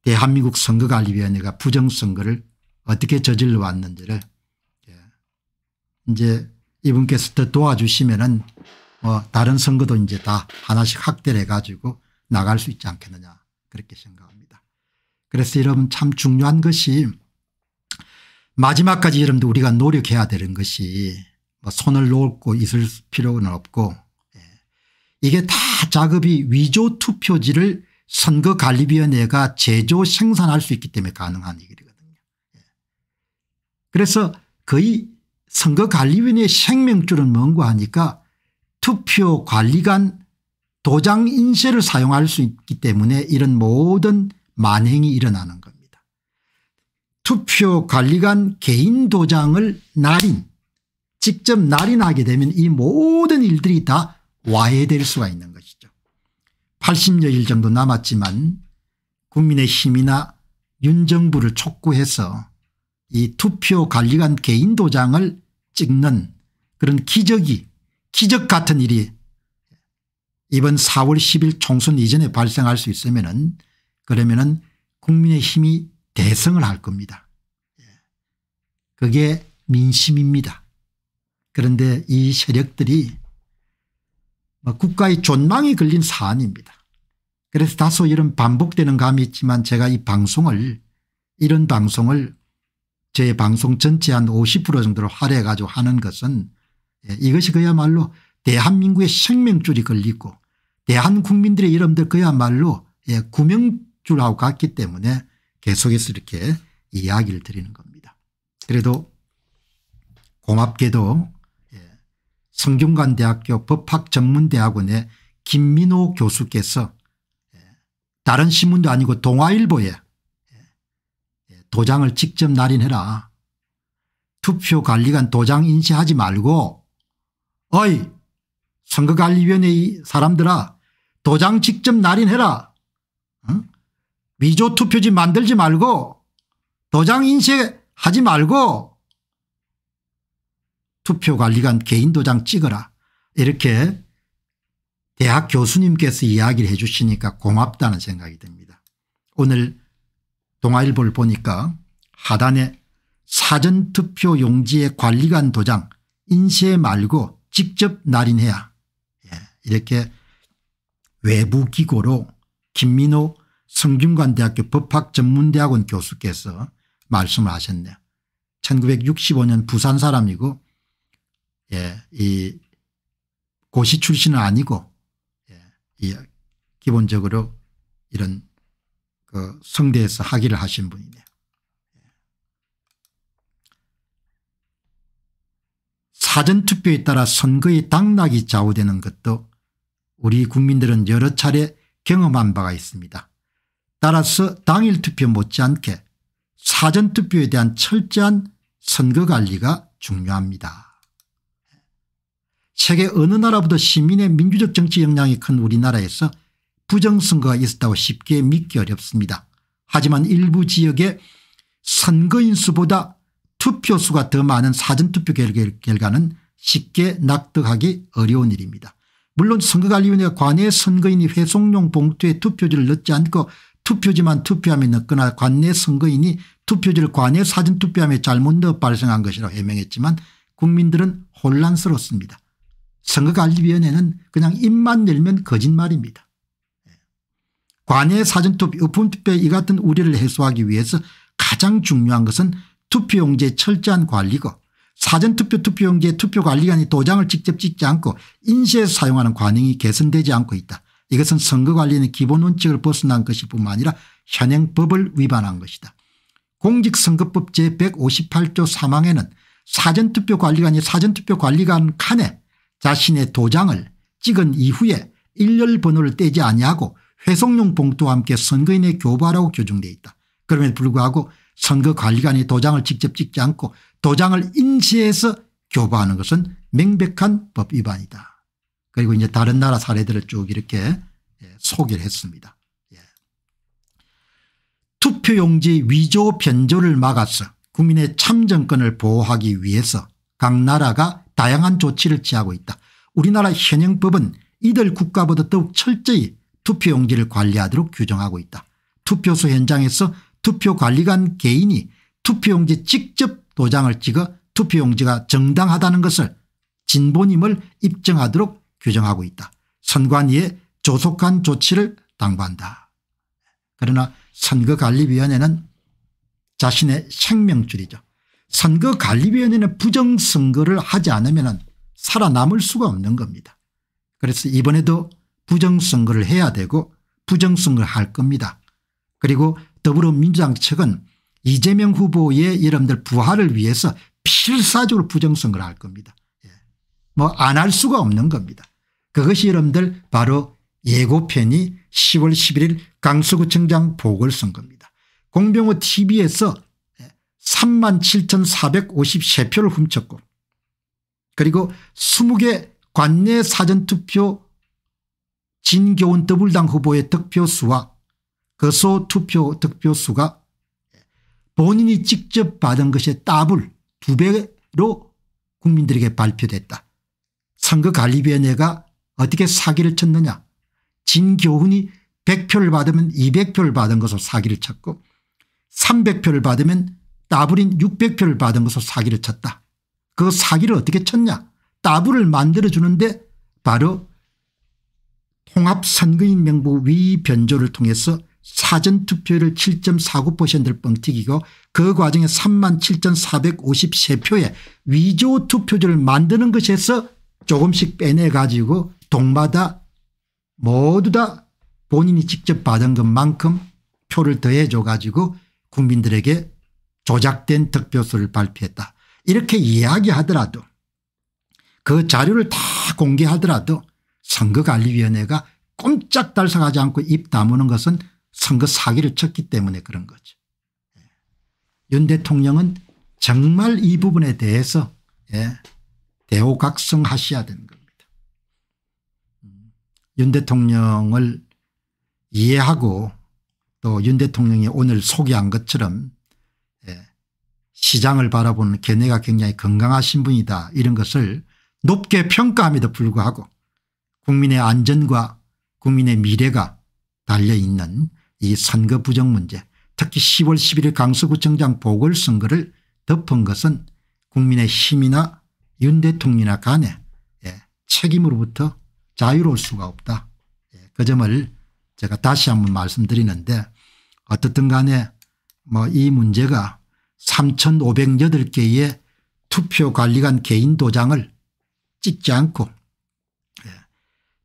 대한민국 선거관리위원회가 부정선거를 어떻게 저질러 왔는지를 예. 이제 이분께서 더 도와주시면은 뭐 다른 선거도 이제 다 하나씩 확대를 해가지고 나갈 수 있지 않겠느냐 그렇게 생각합니다. 그래서 여러분 참 중요한 것이 마지막까지 여러분들 우리가 노력해야 되는 것이 뭐 손을 놓고 있을 필요는 없고 예. 이게 다 작업이 위조 투표지를 선거관리위원회가 제조 생산할 수 있기 때문에 가능한 일이거든요. 예. 그래서 거의 선거관리위원회의 생명줄은 뭔고 하니까 투표관리관 도장 인쇄를 사용할 수 있기 때문에 이런 모든 만행이 일어나는 투표 관리관 개인 도장을 날인 직접 날인하게 되면 이 모든 일들이 다 와해될 수가 있는 것이죠. 80여일 정도 남았지만 국민의힘이나 윤정부를 촉구해서 이 투표 관리관 개인 도장을 찍는 그런 기적이 기적 같은 일이 이번 4월 10일 총선 이전에 발생할 수 있으면은 그러면은 국민의힘이 대승을할 겁니다. 예. 그게 민심입니다. 그런데 이 세력들이 국가의 존망이 걸린 사안입니다. 그래서 다소 이런 반복되는 감이 있지만 제가 이 방송을 이런 방송을 제 방송 전체 한 50% 정도로 할애해 가지고 하는 것은 예, 이것이 그야말로 대한민국의 생명줄이 걸리고 대한국민들의 이름들 그야말로 예, 구명줄하고 같기 때문에 계속해서 이렇게 이야기를 드리는 겁니다. 그래도 고맙게도 예, 성균관대학교 법학전문대학원의 김민호 교수께서 예, 다른 신문도 아니고 동아일보에 예, 도장을 직접 날인해라. 투표관리관 도장 인쇄하지 말고 어이 선거관리위원회 사람들아 도장 직접 날인해라. 응? 위조 투표지 만들지 말고 도장 인쇄하지 말고 투표관리관 개인 도장 찍어라 이렇게 대학 교수님께서 이야기를 해 주시니까 고맙다는 생각이 듭니다. 오늘 동아일보를 보니까 하단에 사전투표 용지의 관리관 도장 인쇄 말고 직접 날인해야 예, 이렇게 외부기고로 김민호 성균관대학교 법학전문대학원 교수께서 말씀을 하셨네요. 1965년 부산 사람이고 예, 이 고시 출신은 아니고 예, 이 기본적으로 이런 그 성대에서 학위를 하신 분이네요. 사전투표에 따라 선거의 당락이 좌우되는 것도 우리 국민들은 여러 차례 경험한 바가 있습니다. 따라서 당일 투표 못지않게 사전투표에 대한 철저한 선거관리가 중요합니다. 세계 어느 나라보다 시민의 민주적 정치 역량이 큰 우리나라에서 부정선거가 있었다고 쉽게 믿기 어렵습니다. 하지만 일부 지역의 선거인수보다 투표수가 더 많은 사전투표 결과는 쉽게 납득하기 어려운 일입니다. 물론 선거관리위원회가 관내 선거인이 회송용 봉투에 투표지를 넣지 않고 투표지만 투표함이 넣거나 관내 선거인이 투표지를 관내 사전투표함에 잘못 넣어 발생한 것이라고 해명했지만 국민들은 혼란스럽습니다. 선거관리위원회는 그냥 입만 열면 거짓말입니다. 관외 사전투표 유품투표이 같은 우려를 해소하기 위해서 가장 중요한 것은 투표용지의 철저한 관리고 사전투표 투표용지의 투표관리관이 도장을 직접 찍지 않고 인쇄 사용하는 관행이 개선되지 않고 있다. 이것은 선거관리는 기본 원칙을 벗어난 것일 뿐만 아니라 현행 법을 위반한 것이다. 공직선거법 제158조 3항에는 사전투표관리관이 사전투표관리관 칸에 자신의 도장을 찍은 이후에 일렬 번호를 떼지 아니하고 회송용 봉투와 함께 선거인의 교부하라고 규정되어 있다. 그럼에도 불구하고 선거관리관이 도장을 직접 찍지 않고 도장을 인쇄해서 교부하는 것은 명백한 법 위반이다. 그리고 이제 다른 나라 사례들을 쭉 이렇게 예, 소개를 했습니다. 예. 투표용지 위조 변조를 막아서 국민의 참정권을 보호하기 위해서 각 나라가 다양한 조치를 취하고 있다. 우리나라 현행법은 이들 국가보다 더욱 철저히 투표용지를 관리하도록 규정하고 있다. 투표소 현장에서 투표관리관 개인이 투표용지 직접 도장을 찍어 투표용지가 정당하다는 것을 진본임을 입증하도록 규정하고 있다. 선관위에 조속한 조치를 당부한다. 그러나 선거관리위원회는 자신의 생명줄이죠. 선거관리위원회는 부정선거를 하지 않으면 살아남을 수가 없는 겁니다. 그래서 이번에도 부정선거를 해야 되고 부정선거를 할 겁니다. 그리고 더불어민주당 측은 이재명 후보의 여러분들 부활을 위해서 필사적으로 부정선거를 할 겁니다. 예. 뭐안 할 수가 없는 겁니다. 그것이 여러분들 바로 예고편이 10월 11일 강서구청장 보궐선거입니다. 공병호 tv에서 37,453표를 훔쳤고 그리고 20개 관내 사전투표 진교훈 더블당 후보의 득표수와 거소 투표 득표수가 본인이 직접 받은 것의 더블 두 배로 국민들에게 발표됐다. 선거관리위원회가 어떻게 사기를 쳤느냐 진교훈이 100표를 받으면 200표를 받은 것으로 사기를 쳤고 300표를 받으면 따블인 600표를 받은 것으로 사기를 쳤다. 그 사기를 어떻게 쳤냐 따블을 만들어주는데 바로 통합선거인 명부 위변조를 통해서 사전투표율을 7.49%를 뻥튀기고 그 과정에 37,453표의 위조투표제를 만드는 것에서 조금씩 빼내 가지고 동마다 모두 다 본인이 직접 받은 것만큼 표를 더해 줘 가지고 국민들에게 조작된 득표수를 발표했다. 이렇게 이야기하더라도 그 자료를 다 공개하더라도 선거관리위원회가 꼼짝달싹하지 않고 입 다무는 것은 선거 사기를 쳤기 때문에 그런 거죠. 예. 윤 대통령은 정말 이 부분에 대해서 예. 대호각성하셔야 되는 겁니다. 윤 대통령을 이해하고 또 윤 대통령이 오늘 소개한 것처럼 예, 시장을 바라보는 견해가 굉장히 건강하신 분이다 이런 것을 높게 평가함에도 불구하고 국민의 안전과 국민의 미래가 달려있는 이 선거 부정 문제 특히 10월 11일 강서구청장 보궐선거를 덮은 것은 국민의 힘이나 윤 대통령이나 간에 예, 책임으로부터 자유로울 수가 없다. 예, 그 점을 제가 다시 한 번 말씀드리는데 어떻든 간에 뭐 이 문제가 3,508개의 투표관리관 개인 도장을 찍지 않고 예,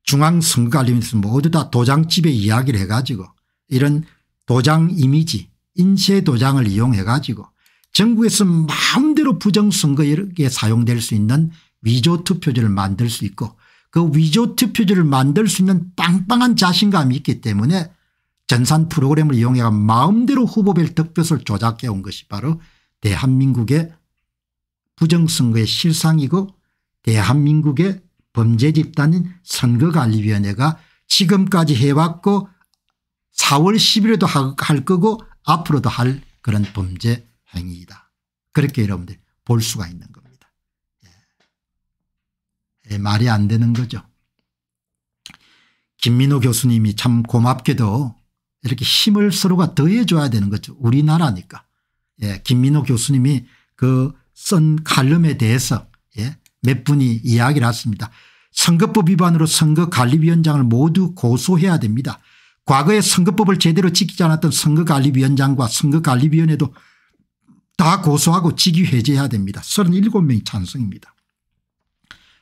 중앙선거관리에서 모두 다 도장집에 이야기를 해가지고 이런 도장 이미지 인쇄 도장을 이용해 가지고 정부에서 마음대로 부정선거에 사용될 수 있는 위조투표지를 만들 수 있고 그 위조투표지를 만들 수 있는 빵빵한 자신감이 있기 때문에 전산 프로그램을 이용해 마음대로 후보별 득표수를 조작해 온 것이 바로 대한민국의 부정선거의 실상이고 대한민국의 범죄집단인 선거관리위원회가 지금까지 해왔고 4월 10일에도 할 거고 앞으로도 할 그런 범죄 행위이다. 그렇게 여러분들 볼 수가 있는 겁니다. 예. 예 말이 안 되는 거죠. 김민호 교수님이 참 고맙게도 이렇게 힘을 서로가 더해줘야 되는 거죠. 우리나라니까. 예, 김민호 교수님이 그 쓴 칼럼에 대해서 예, 몇 분이 이야기를 했습니다. 선거법 위반으로 선거관리위원장을 모두 고소해야 됩니다. 과거에 선거법을 제대로 지키지 않았던 선거관리위원장과 선거관리위원회도 다 고소하고 직위 해제해야 됩니다. 37명이 찬성입니다.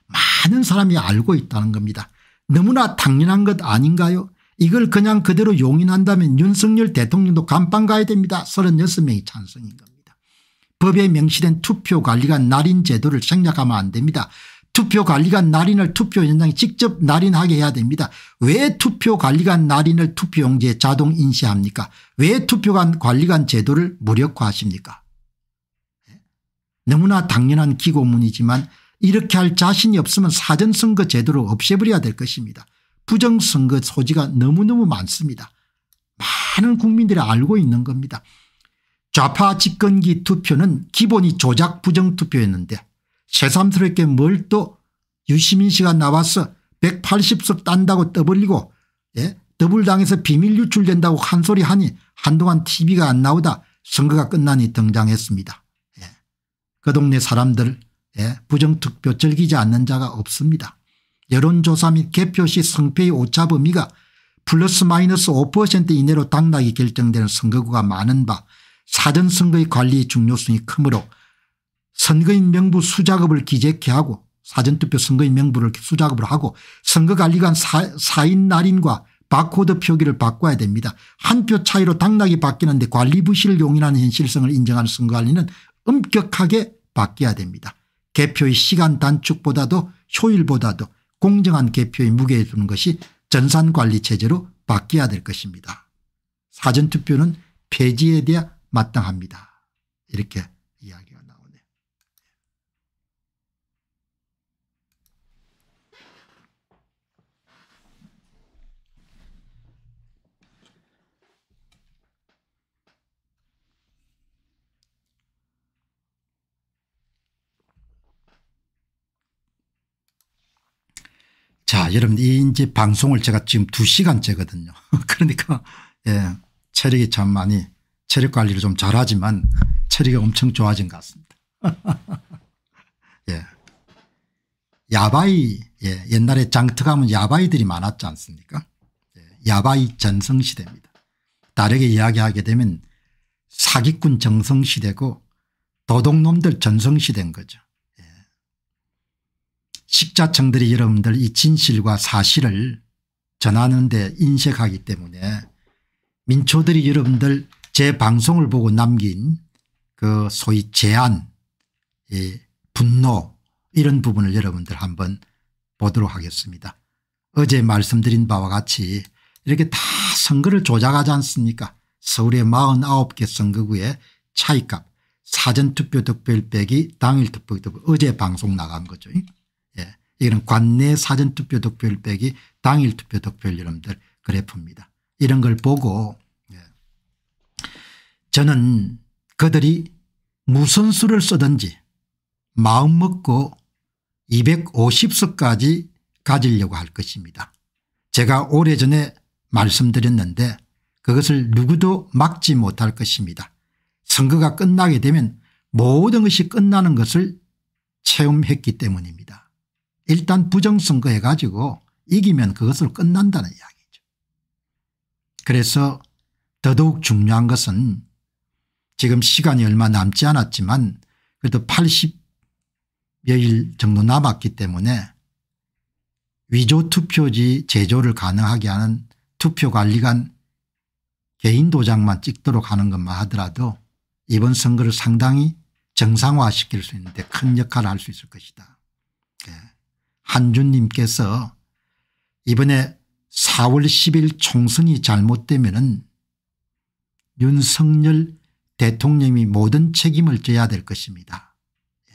많은 사람이 알고 있다는 겁니다. 너무나 당연한 것 아닌가요? 이걸 그냥 그대로 용인한다면 윤석열 대통령도 감방 가야 됩니다. 36명이 찬성인 겁니다. 법에 명시된 투표관리관 날인 제도를 생략하면 안 됩니다. 투표관리관 날인을 투표현장에 직접 날인하게 해야 됩니다. 왜 투표관리관 날인을 투표용지에 자동 인쇄합니까? 왜 투표관리관 관 제도를 무력화하십니까? 너무나 당연한 기고문이지만 이렇게 할 자신이 없으면 사전선거 제도를 없애버려야 될 것입니다. 부정선거 소지가 너무너무 많습니다. 많은 국민들이 알고 있는 겁니다. 좌파 집권기 투표는 기본이 조작 부정 투표였는데 새삼스럽게 뭘 또 유시민 씨가 나와서 180석 딴다고 떠벌리고 예? 더블당에서 비밀 유출된다고 한소리 하니 한동안 tv가 안 나오다 선거가 끝나니 등장했습니다. 그 동네 사람들 예, 부정투표 즐기지 않는 자가 없습니다. 여론조사 및 개표시 성표의 오차 범위가 플러스 마이너스 5% 이내로 당락이 결정되는 선거구가 많은 바 사전선거의 관리의 중요성이 크므로 선거인 명부 수작업을 기재케 하고 사전투표 선거인 명부를 수작업을 하고 선거관리관 사인 날인과 바코드 표기를 바꿔야 됩니다. 한 표 차이로 당락이 바뀌는데 관리 부실을 용인하는 현실성을 인정하는 선거관리는 엄격하게 바뀌어야 됩니다. 개표의 시간 단축보다도 효율보다도 공정한 개표의 무게에 두는 것이 전산관리체제로 바뀌어야 될 것입니다. 사전투표는 폐지에 대해 마땅합니다. 이렇게 자, 여러분 이 이제 방송을 제가 지금 2시간째거든요. 그러니까 예, 체력이 참 많이 체력 관리를 좀 잘하지만 체력이 엄청 좋아진 것 같습니다. 예. 야바이 예, 옛날에 장터가면 야바이들이 많았지 않습니까? 예, 야바이 전성시대입니다. 다르게 이야기하게 되면 사기꾼 정성시대고 도둑놈들 전성시대인 거죠. 식자청들이 여러분들 이 진실과 사실을 전하는 데 인색하기 때문에 민초들이 여러분들 제 방송을 보고 남긴 그 소위 제안 예, 분노 이런 부분을 여러분들 한번 보도록 하겠습니다. 어제 말씀드린 바와 같이 이렇게 다 선거를 조작하지 않습니까 서울의 49개 선거구에 차이값 사전투표 득표일 빼기 당일 투표 득표 어제 방송 나간 거죠. 예. 이거는 관내 사전투표 득표율 빼기 당일 투표 득표율 여러분들 그래프입니다. 이런 걸 보고 예. 저는 그들이 무슨 수를 쓰든지 마음 먹고 250석까지 가지려고 할 것입니다. 제가 오래전에 말씀드렸는데 그것을 누구도 막지 못할 것입니다. 선거가 끝나게 되면 모든 것이 끝나는 것을 체험했기 때문입니다. 일단 부정선거 해가지고 이기면 그것을 끝난다는 이야기죠. 그래서 더더욱 중요한 것은 지금 시간이 얼마 남지 않았지만 그래도 80여일 정도 남았기 때문에 위조 투표지 제조를 가능하게 하는 투표관리관 개인 도장만 찍도록 하는 것만 하더라도 이번 선거를 상당히 정상화시킬 수 있는데 큰 역할을 할 수 있을 것이다. 한준님께서 이번에 4월 10일 총선이 잘못되면 은 윤석열 대통령이 모든 책임을 져야 될 것입니다. 예.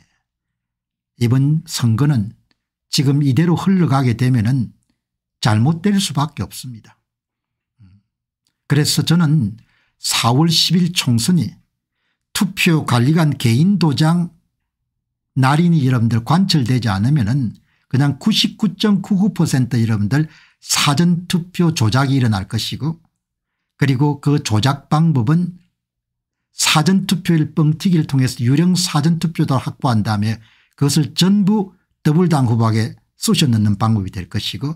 이번 선거는 지금 이대로 흘러가게 되면 잘못될 수밖에 없습니다. 그래서 저는 4월 10일 총선이 투표 관리관 개인 도장 날인이 여러분들 관철되지 않으면 그냥 99.99% 여러분들 사전투표 조작이 일어날 것이고 그리고 그 조작 방법은 사전투표일 뻥튀기를 통해서 유령 사전투표도 확보한 다음에 그것을 전부 더블당 후보에게 쑤셔 넣는 방법이 될 것이고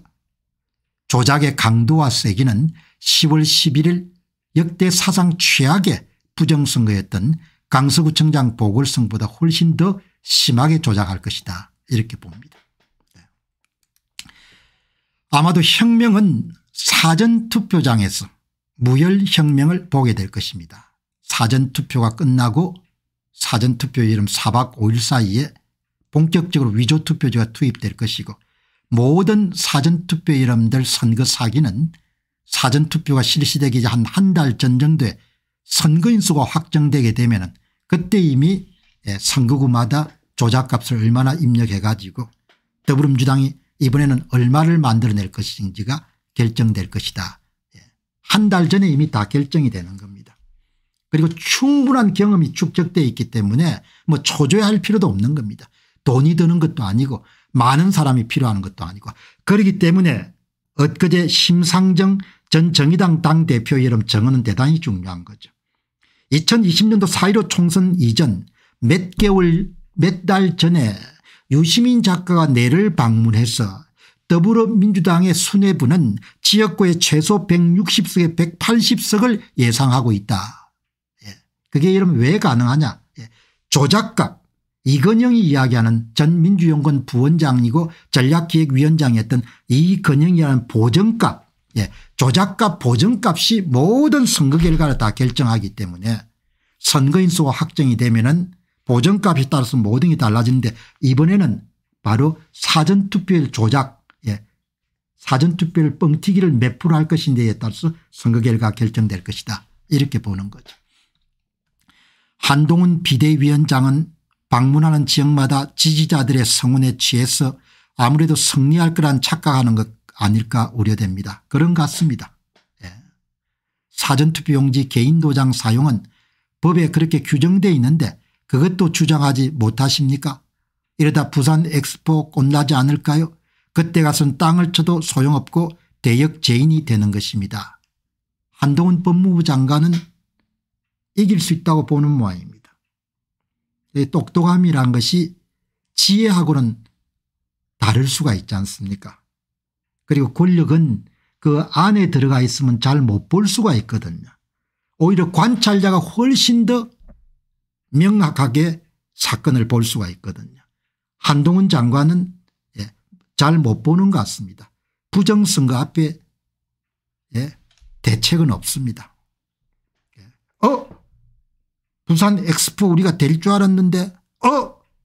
조작의 강도와 세기는 10월 11일 역대 사상 최악의 부정선거였던 강서구청장 보궐선보다 거 훨씬 더 심하게 조작할 것이다 이렇게 봅니다. 아마도 혁명은 사전투표장에서 무혈혁명을 보게 될 것입니다. 사전투표가 끝나고 사전투표 이름 4박 5일 사이에 본격적으로 위조투표지가 투입될 것이고 모든 사전투표 이름들 선거 사기는 사전투표가 실시되기 한한 달 전 정도에 선거인수가 확정되게 되면 그때 이미 예, 선거구마다 조작값을 얼마나 입력해 가지고 더불어민주당이 이번에는 얼마를 만들어낼 것인지가 결정될 것이다. 예. 한달 전에 이미 다 결정이 되는 겁니다. 그리고 충분한 경험이 축적되어 있기 때문에 뭐 초조해할 필요도 없는 겁니다. 돈이 드는 것도 아니고 많은 사람이 필요한 것도 아니고 그렇기 때문에 엊그제 심상정 전 정의당 당대표 이름 정언은 대단히 중요한 거죠. 2020년도 4.15 총선 이전 몇 개월 몇 달 전에 유시민 작가가 내를 방문해서 더불어민주당의 순회부는 지역구에 최소 160석에 180석을 예상하고 있다. 예. 그게 이러면 왜 가능하냐. 예. 조작각 이건영이 이야기하는 전 민주연구원 부원장이고 전략기획위원장이었던 이건영이라는 보정값 예. 조작값 보정값이 모든 선거 결과를 다 결정하기 때문에 선거인수가 확정이 되면 은 보정값이 따라서 모든 게 달라지는데 이번에는 바로 사전투표율 조작 예. 사전투표율 뻥튀기를 몇 프로 할 것인지에 따라서 선거 결과 결정될 것이다 이렇게 보는 거죠. 한동훈 비대위원장은 방문하는 지역마다 지지자들의 성원에 취해서 아무래도 승리할 거란 착각하는 것 아닐까 우려됩니다. 그런 같습니다. 예. 사전투표용지 개인 도장 사용은 법에 그렇게 규정되어 있는데 그것도 주장하지 못하십니까 이러다 부산 엑스포 곤나지 않을까요 그때 가선 땅을 쳐도 소용없고 대역죄인이 되는 것입니다. 한동훈 법무부 장관은 이길 수 있다고 보는 모양입니다. 똑똑함이란 것이 지혜하고는 다를 수가 있지 않습니까 그리고 권력은 그 안에 들어가 있으면 잘 못 볼 수가 있거든요. 오히려 관찰자가 훨씬 더 명확하게 사건을 볼 수가 있거든요. 한동훈 장관은 예, 잘못 보는 것 같습니다. 부정선거 앞에 예, 대책은 없습니다. 예. 어 부산 엑스포 우리가 될 줄 알았는데 어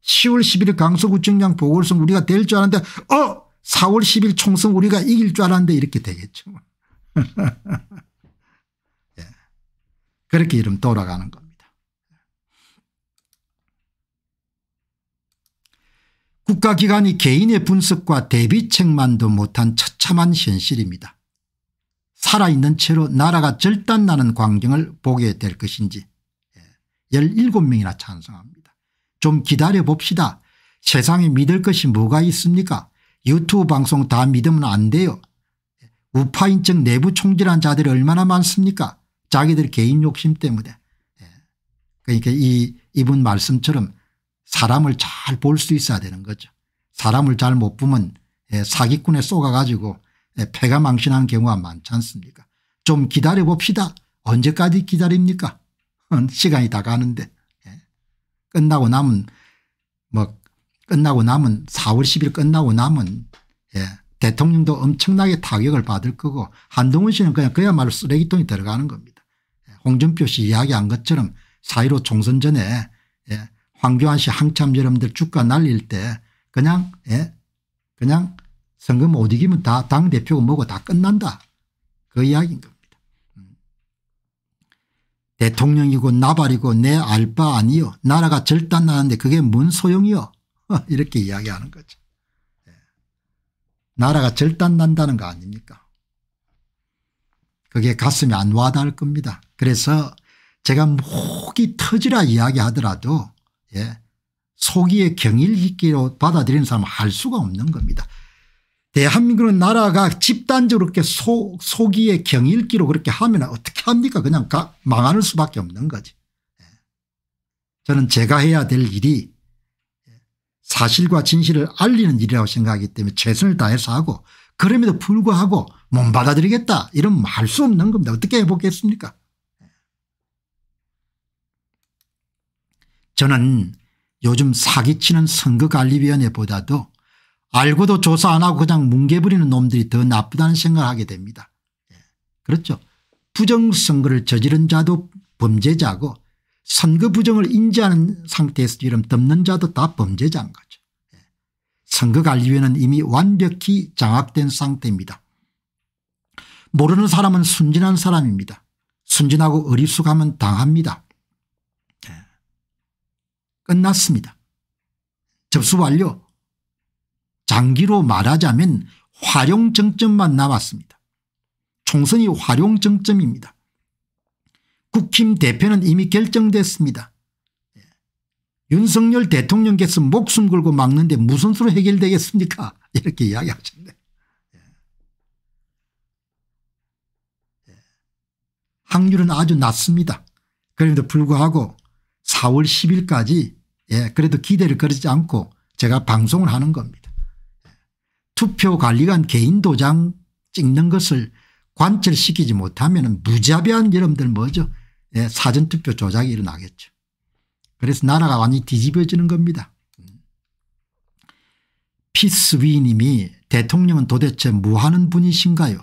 10월 1 1일 강서구청장 보궐선 우리가 될 줄 알았는데 어 4월 10일 총선 우리가 이길 줄 알았는데 이렇게 되겠죠. 예. 그렇게 이름 돌아가는 거. 국가기관이 개인의 분석과 대비책만도 못한 처참한 현실입니다. 살아있는 채로 나라가 절단나는 광경을 보게 될 것인지 17명이나 예, 찬성합니다. 좀 기다려봅시다. 세상에 믿을 것이 뭐가 있습니까? 유튜브 방송 다 믿으면 안 돼요. 우파인적 내부 총질한 자들이 얼마나 많습니까? 자기들 개인 욕심 때문에. 예, 그러니까 이, 이분 말씀처럼 사람을 잘 볼 수 있어야 되는 거죠. 사람을 잘 못 보면 예, 사기꾼에 쏘가가지고 패가 예, 망신하는 경우가 많지 않습니까 좀 기다려 봅시다. 언제까지 기다립니까 시간이 다 가는데 예. 끝나고 나면 뭐 끝나고 나면 4월 10일 끝나고 나면 대통령도 엄청나게 타격을 받을 거고 한동훈 씨는 그냥 그야말로 쓰레기통에 들어가는 겁니다. 홍준표 씨 이야기한 것처럼 4.15 총선 전에 황교안 씨 한참 여러분들 주가 날릴 때 그냥 예? 그냥 선거 못 이기면 다 당대표고 뭐고 다 끝난다. 그 이야기인 겁니다. 음. 대통령이고 나발이고 내알바 아니요. 나라가 절단나는데 그게 뭔 소용이요. 이렇게 이야기하는 거죠. 예. 나라가 절단난다는 거 아닙니까. 그게 가슴이안 와닿을 겁니다. 그래서 제가 목이 터지라 이야기하더라도 예. 소기의 경일기로 받아들이는 사람은 할 수가 없는 겁니다. 대한민국은 나라가 집단적으로 그렇의 경일기로 그렇게 하면 어떻게 합니까 그냥 가, 망하는 수밖에 없는 거지. 예. 저는 제가 해야 될 일이 사실과 진실을 알리는 일이라고 생각하기 때문에 최선을 다해서 하고 그럼에도 불구하고 못 받아들이겠다 이런 말수 없는 겁니다. 어떻게 해보겠습니까 저는 요즘 사기치는 선거관리위원회보다도 알고도 조사 안 하고 그냥 뭉개버리는 놈들이 더 나쁘다는 생각을 하게 됩니다. 예, 그렇죠. 부정선거를 저지른 자도 범죄자고 선거 부정을 인지하는 상태에서 지금 덮는 자도 다 범죄자인 거죠. 예, 선거관리위원회는 이미 완벽히 장악된 상태입니다. 모르는 사람은 순진한 사람입니다. 순진하고 어리숙하면 당합니다. 끝났습니다. 접수 완료. 장기로 말하자면 활용정점만 남았습니다. 총선이 활용정점입니다. 국힘 대표는 이미 결정됐습니다. 예. 윤석열 대통령께서 목숨 걸고 막는데 무슨 수로 해결되겠습니까 이렇게 이야기하셨네 예. 예. 확률은 아주 낮습니다. 그럼에도 불구하고 4월 10일까지 예, 그래도 기대를 걸지 않고 제가 방송을 하는 겁니다. 투표관리관 개인 도장 찍는 것을 관철시키지 못하면 무자비한 여러분들 뭐죠 예, 사전투표 조작이 일어나겠죠. 그래서 나라가 완전히 뒤집어지는 겁니다. 피스위 님이 대통령은 도대체 뭐하는 분이신가요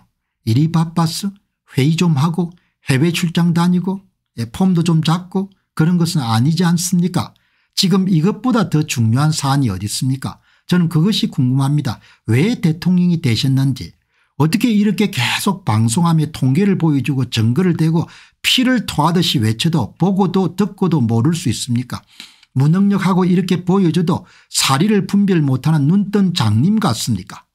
이리 바빴어 회의 좀 하고 해외 출장 다니고 예, 폼도 좀 잡고 그런 것은 아니지 않습니까 지금 이것보다 더 중요한 사안이 어디 있습니까 저는 그것이 궁금합니다. 왜 대통령이 되셨는지 어떻게 이렇게 계속 방송하며 통계를 보여주고 증거를 대고 피를 토하듯이 외쳐도 보고도 듣고도 모를 수 있습니까 무능력하고 이렇게 보여줘도 사리를 분별 못하는 눈뜬 장님 같습니까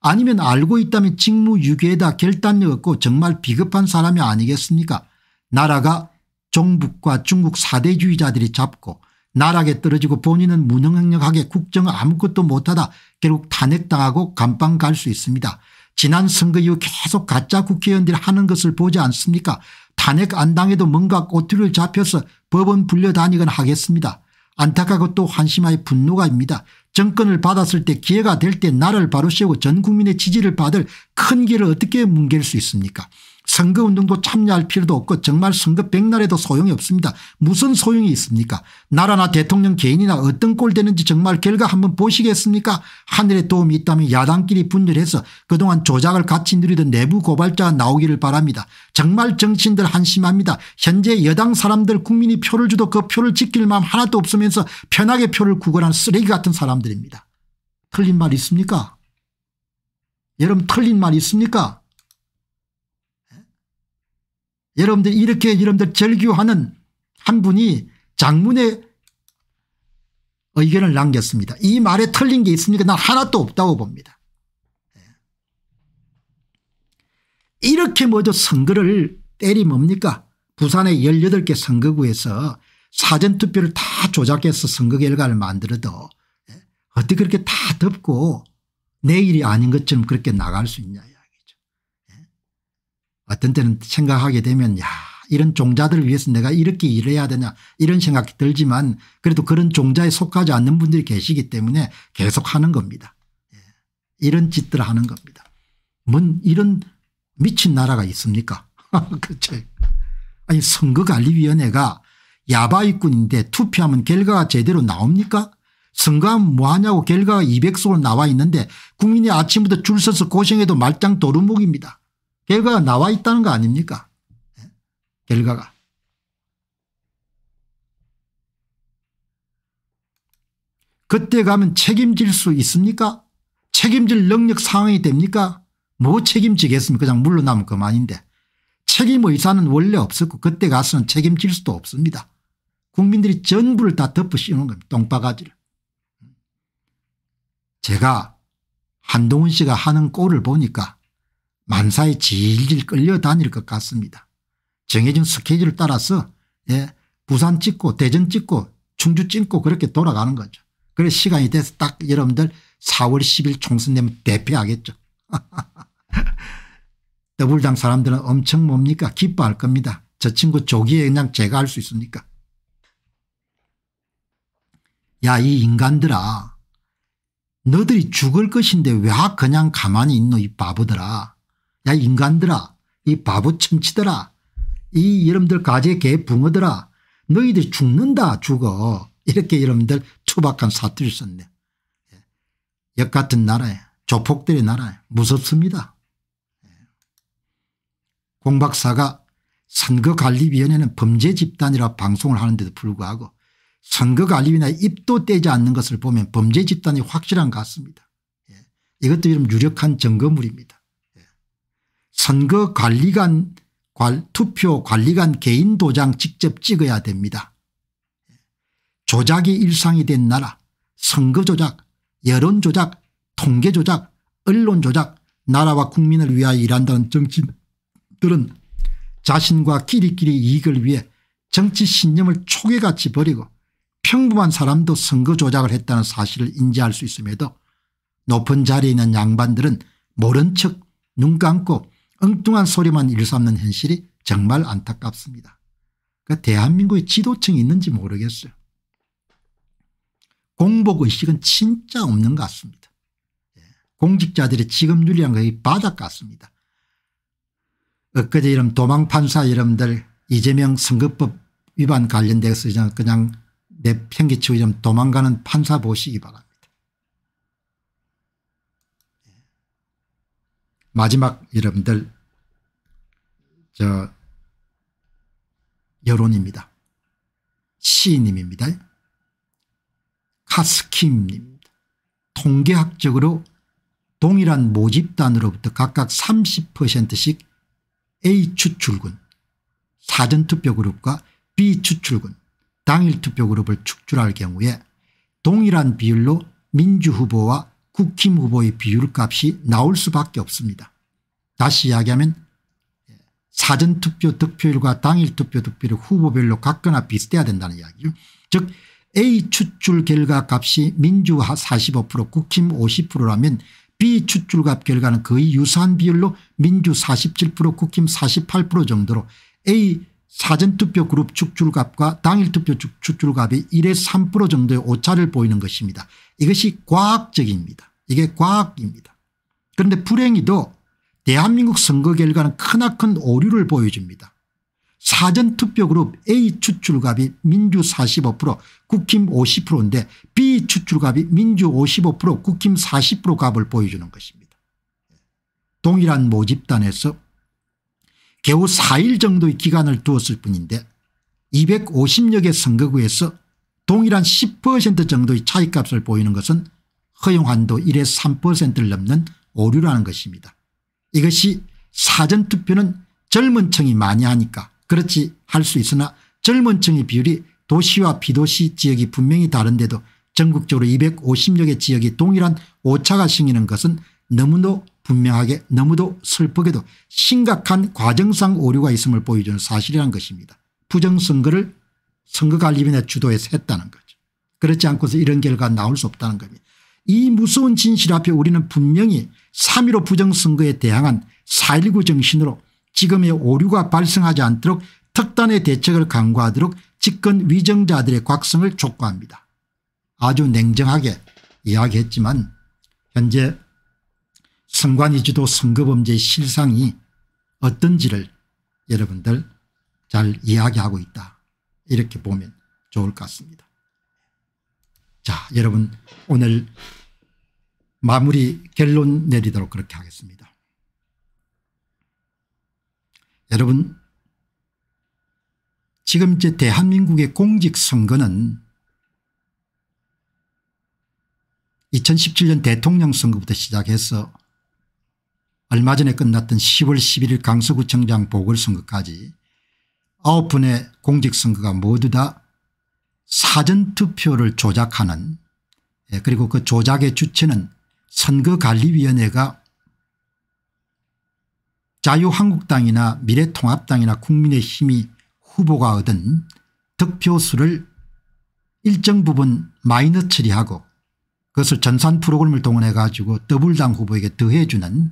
아니면 알고 있다면 직무유기에다 결단력 없고 정말 비겁한 사람이 아니겠습니까 나라가 종북과 중국 사대주의자들이 잡고 나락에 떨어지고 본인은 무능력하게 국정 아무것도 못하다 결국 탄핵당하고 감방 갈 수 있습니다. 지난 선거 이후 계속 가짜 국회의원들이 하는 것을 보지 않습니까 탄핵 안 당해도 뭔가 꼬투리를 잡혀서 법원 불려다니건 하겠습니다. 안타깝고 또 한심하의 분노가입니다. 정권을 받았을 때 기회가 될 때나를 바로 세우고 전 국민의 지지를 받을 큰 길을 어떻게 뭉갤 수 있습니까 선거운동도 참여할 필요도 없고 정말 선거 백날에도 소용이 없습니다. 무슨 소용이 있습니까 나라나 대통령 개인이나 어떤 꼴 되는지 정말 결과 한번 보시겠습니까 하늘의 도움이 있다면 야당끼리 분열해서 그동안 조작을 같이 누리던 내부 고발자 나오기를 바랍니다. 정말 정치인들 한심합니다. 현재 여당 사람들 국민이 표를 주도 그 표를 지킬 마음 하나도 없으면서 편하게 표를 구걸한 쓰레기 같은 사람들입니다. 틀린 말 있습니까? 여러분 틀린 말 있습니까? 여러분들 이렇게 여러분들 절규하는 한 분이 장문의 의견을 남겼습니다. 이 말에 틀린 게 있습니까? 난 하나도 없다고 봅니다. 예. 이렇게 먼저 선거를 때리 뭡니까? 부산의 18개 선거구에서 사전투표를 다 조작해서 선거 결과를 만들어도 예, 어떻게 그렇게 다 덮고 내일이 아닌 것처럼 그렇게 나갈 수 있냐. 예. 어떤 때는 생각하게 되면 야 이런 종자들을 위해서 내가 이렇게 일해야 되냐 이런 생각이 들지만 그래도 그런 종자에 속하지 않는 분들이 계시기 때문에 계속 하는 겁니다. 예. 이런 짓들 하는 겁니다. 뭔 이런 미친 나라가 있습니까 그렇 아니 선거관리위원회가 야바위꾼인데 투표하면 결과가 제대로 나옵니까 선거하면 뭐하냐고 결과가 200석으로 나와 있는데 국민이 아침부터 줄 서서 고생해도 말짱 도루묵입니다. 결과가 나와 있다는 거 아닙니까? 예? 결과가. 그때 가면 책임질 수 있습니까? 책임질 능력 상황이 됩니까? 뭐 책임지겠습니까? 그냥 물러나면 그만인데. 책임 의사는 원래 없었고 그때 가서는 책임질 수도 없습니다. 국민들이 전부를 다 덮어 씌우는 겁니다. 똥바가지를. 제가 한동훈 씨가 하는 꼴을 보니까 만사에 질질 끌려다닐 것 같습니다. 정해진 스케줄을 따라서 예, 부산 찍고 대전 찍고 충주 찍고 그렇게 돌아가는 거죠. 그래서 시간이 돼서 딱 여러분들 4월 10일 총선 되면 대패하겠죠. 더불당 사람들은 엄청 뭡니까 기뻐할 겁니다. 저 친구 조기에 그냥 제가 할 수 있습니까 야 이 인간들아 너들이 죽을 것인데 왜 그냥 가만히 있노 이 바보들아 야 인간들아 이 바보 청치들아 이 여러분들 가재 개 붕어들아 너희들 죽는다 죽어 이렇게 여러분들 초박한 사투리 썼네. 예. 역같은 나라에 조폭들의 나라에 무섭습니다. 예. 공박사가 선거관리위원회는 범죄 집단이라 방송을 하는데도 불구하고 선거관리위나 입도 떼지 않는 것을 보면 범죄 집단이 확실한 것 같습니다. 예. 이것도 유력한 증거물입니다. 선거관리관 투표관리관 개인 도장 직접 찍어야 됩니다. 조작이 일상이 된 나라 선거조작 여론조작 통계조작 언론조작 나라와 국민을 위하여 일한다는 정치들은 자신과 끼리끼리 이익을 위해 정치 신념을 초계같이 버리고 평범한 사람도 선거 조작을 했다는 사실을 인지할 수 있음에도 높은 자리에 있는 양반들은 모른 척 눈 감고 엉뚱한 소리만 일삼는 현실이 정말 안타깝습니다. 그러니까 대한민국의 지도층이 있는지 모르겠어요. 공복의식은 진짜 없는 것 같습니다. 예, 공직자들의 직업윤리한 거의 바닥 같습니다. 엊그제 이런 도망판사 여러분들 이재명 선거법 위반 관련돼서 그냥, 내 편기치고 이 도망가는 판사 보시기 바랍니다. 마지막 여러분들 저 여론입니다. 시인님입니다. 카스킴입니다. 통계학적으로 동일한 모집단으로부터 각각 30%씩 A 추출군 사전투표 그룹과 B 추출군 당일 투표 그룹을 축출할 경우에 동일한 비율로 민주 후보와 국힘 후보의 비율값이 나올 수밖에 없습니다. 다시 이야기하면 예, 사전투표 득표율과 당일투표 득표율 후보별로 같거나 비슷해야 된다는 이야기죠. 즉 A 추출 결과 값이 민주화 45% 국힘 50%라면 B 추출값 결과는 거의 유사한 비율로 민주 47% 국힘 48% 정도로 A 사전투표 그룹 축출값과 당일투표 축출값이 1에 3% 정도의 오차를 보이는 것입니다. 이것이 과학적입니다. 이게 과학입니다. 그런데 불행히도 대한민국 선거 결과는 크나큰 오류를 보여줍니다. 사전투표 그룹 A 추출값이 민주 45% 국힘 50%인데 B 추출값이 민주 55% 국힘 40% 값을 보여주는 것입니다. 동일한 모집단에서 겨우 4일 정도의 기간을 두었을 뿐인데 250여 개 선거구에서 동일한 10% 정도의 차이값을 보이는 것은 허용한도 1의 3%를 넘는 오류라는 것입니다. 이것이 사전투표는 젊은 층이 많이 하니까 그렇지 할 수 있으나 젊은 층의 비율이 도시와 비도시 지역이 분명히 다른데도 전국적으로 250여 개 지역이 동일한 오차가 생기는 것은 너무도 분명하게 너무도 슬프게도 심각한 과정상 오류가 있음을 보여주는 사실이란 것입니다. 부정선거를 선거관리위원회 주도해서 했다는 거죠. 그렇지 않고서 이런 결과가 나올 수 없다는 겁니다. 이 무서운 진실 앞에 우리는 분명히 3.15 부정선거에 대항한 4.19 정신으로 지금의 오류가 발생하지 않도록 특단의 대책을 강구하도록 집권 위정자들의 곽성을 촉구합니다. 아주 냉정하게 이야기했지만 현재 선관위지도 선거범죄 실상이 어떤지를 여러분들 잘 이야기하고 있다 이렇게 보면 좋을 것 같습니다. 자 여러분 오늘 마무리 결론 내리도록 그렇게 하겠습니다. 여러분 지금 제 대한민국의 공직선거는 2017년 대통령 선거부터 시작해서 얼마 전에 끝났던 10월 11일 강서구청장 보궐선거까지 9분의 공직선거가 모두 다 사전투표를 조작하는 예, 그리고 그 조작의 주체는 선거관리위원회가 자유한국당이나 미래통합당이나 국민의힘이 후보가 얻은 득표수를 일정 부분 마이너 처리하고 그것을 전산 프로그램을 동원해 가지고 더블당 후보에게 더해주는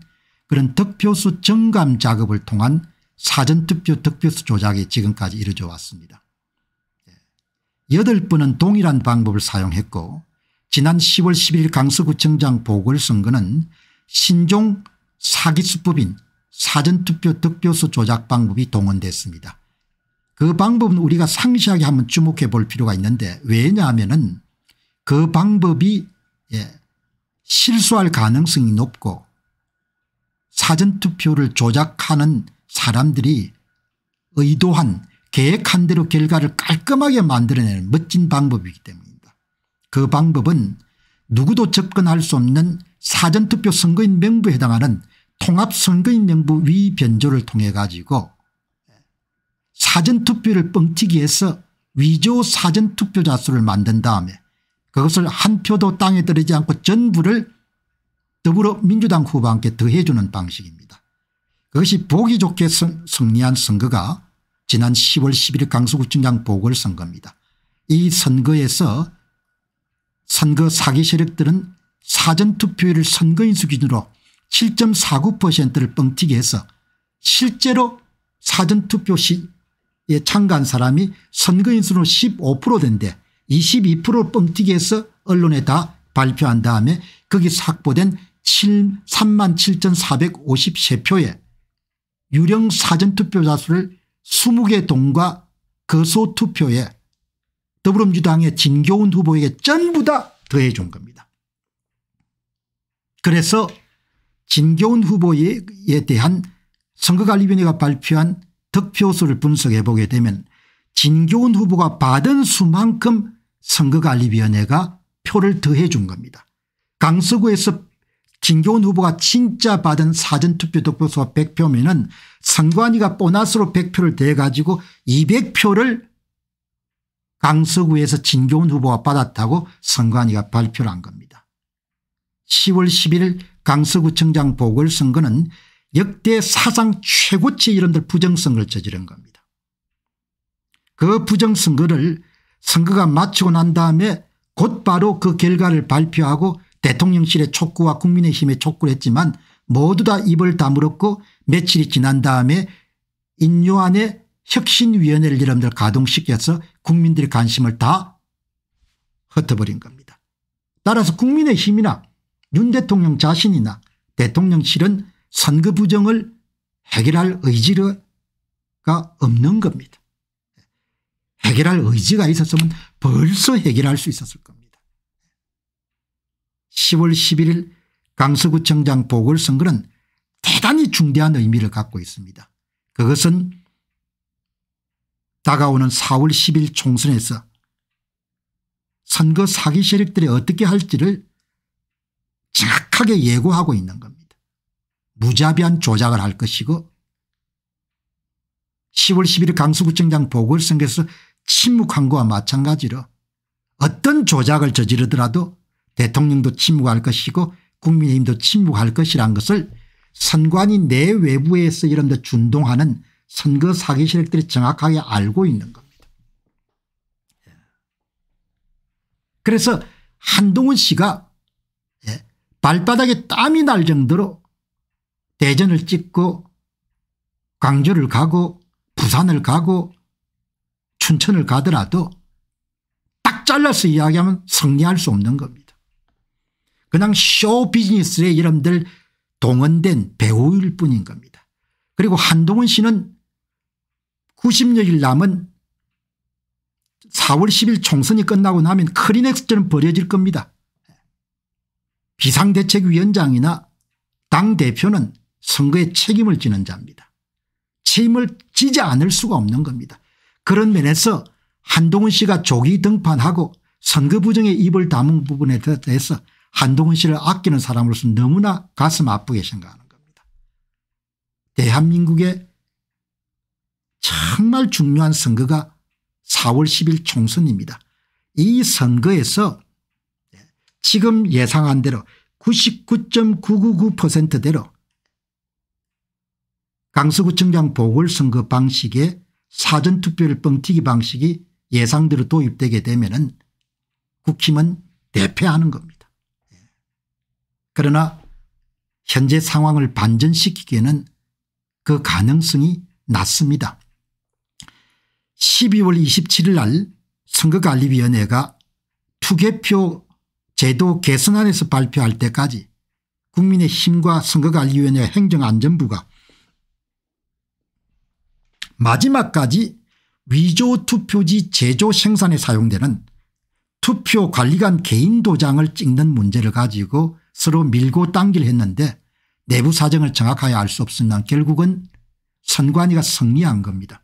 그런 득표수 정감 작업을 통한 사전투표 득표수 조작이 지금까지 이루어져 왔습니다. 8번은 예. 동일한 방법을 사용했고 지난 10월 11일 강서구청장 보궐선거는 신종 사기수법인 사전투표 득표수 조작 방법이 동원됐습니다. 그 방법은 우리가 상시하게 한번 주목해 볼 필요가 있는데 왜냐하면 그 방법이 예, 실수할 가능성이 높고 사전투표를 조작하는 사람들이 의도한 계획한 대로 결과를 깔끔하게 만들어내는 멋진 방법이기 때문입니다. 그 방법은 누구도 접근할 수 없는 사전투표 선거인 명부에 해당하는 통합선거인 명부 위변조를 통해 가지고 사전투표를 뻥튀기해서 위조 사전투표자 수를 만든 다음에 그것을 한 표도 땅에 떨어지지 않고 전부를 더불어민주당 후보와 함께 더해주는 방식입니다. 그것이 보기 좋게 승리한 선거가 지난 10월 11일 강서구청장 보궐선거입니다. 이 선거에서 선거 사기 세력들은 사전투표율을 선거인수 기준으로 7.49%를 뻥튀기 해서 실제로 사전투표 시에 참가한 사람이 선거인수로 15% 된데 22% 뻥튀기해서 언론에 다 발표한 다음에 거기 삭보된 37,453표에 유령 사전투표자 수를 20개 동과 거소투표에 더불어민주당의 진교훈 후보에게 전부 다 더해 준 겁니다. 그래서 진교훈 후보에 대한 선거관리위원회가 발표한 득표수를 분석해 보게 되면 진교훈 후보가 받은 수만큼 선거관리위원회가 표를 더해 준 겁니다. 강서구에서 진교훈 후보가 진짜 받은 사전투표 득표수가 100표면은 선관위가 보너스로 100표를 대가지고 200표를 강서구에서 진교훈 후보가 받았다고 선관위가 발표를 한 겁니다. 10월 11일 강서구청장 보궐선거는 역대 사상 최고치 이런들 부정선거를 저지른 겁니다. 그 부정선거를 선거가 마치고 난 다음에 곧바로 그 결과를 발표하고 대통령실의 촉구와 국민의힘의 촉구를 했지만 모두 다 입을 다물었고 며칠이 지난 다음에 인요안의 혁신위원회를 여러분들 가동시켜서 국민들의 관심을 다 흩어버린 겁니다. 따라서 국민의힘이나 윤 대통령 자신이나 대통령실은 선거 부정을 해결할 의지가 없는 겁니다. 해결할 의지가 있었으면 벌써 해결할 수 있었을 겁니다. 10월 11일 강서구청장 보궐선거는 대단히 중대한 의미를 갖고 있습니다. 그것은 다가오는 4월 10일 총선에서 선거 사기 세력들이 어떻게 할지를 정확하게 예고하고 있는 겁니다. 무자비한 조작을 할 것이고 10월 11일 강서구청장 보궐선거에서 침묵한 것과 마찬가지로 어떤 조작을 저지르더라도 대통령도 침묵할 것이고 국민의힘도 침묵할 것이란 것을 선관위 내 외부에서 이런 데 준동하는 선거 사기 세력들이 정확하게 알고 있는 겁니다. 예. 그래서 한동훈 씨가 예, 발바닥에 땀이 날 정도로 대전을 찍고 광주를 가고 부산을 가고 춘천을 가더라도 딱 잘라서 이야기하면 성리할 수 없는 겁니다. 그냥 쇼 비즈니스에 여러분들 동원된 배우일 뿐인 겁니다. 그리고 한동훈 씨는 90여일 남은 4월 10일 총선이 끝나고 나면 크리넥스처럼 버려질 겁니다. 비상대책위원장이나 당대표는 선거에 책임을 지는 자입니다. 책임을 지지 않을 수가 없는 겁니다. 그런 면에서 한동훈 씨가 조기 등판하고 선거 부정에 입을 담은 부분에 대해서 한동훈 씨를 아끼는 사람으로서 너무나 가슴 아프게 생각하는 겁니다. 대한민국의 정말 중요한 선거가 4월 10일 총선입니다. 이 선거에서 지금 예상한 대로 99.999%대로 강서구청장 보궐선거 방식의 사전투표를 뻥튀기 방식이 예상대로 도입되게 되면 국힘은 대패하는 겁니다. 그러나 현재 상황을 반전시키기에는 그 가능성이 낮습니다. 12월 27일 날 선거관리위원회가 투개표 제도 개선안에서 발표할 때까지 국민의힘과 선거관리위원회 행정안전부가 마지막까지 위조 투표지 제조 생산에 사용되는 투표 관리관 개인 도장을 찍는 문제를 가지고 서로 밀고 당기를 했는데 내부 사정을 정확하게 알 수 없으나 결국은 선관위가 승리한 겁니다.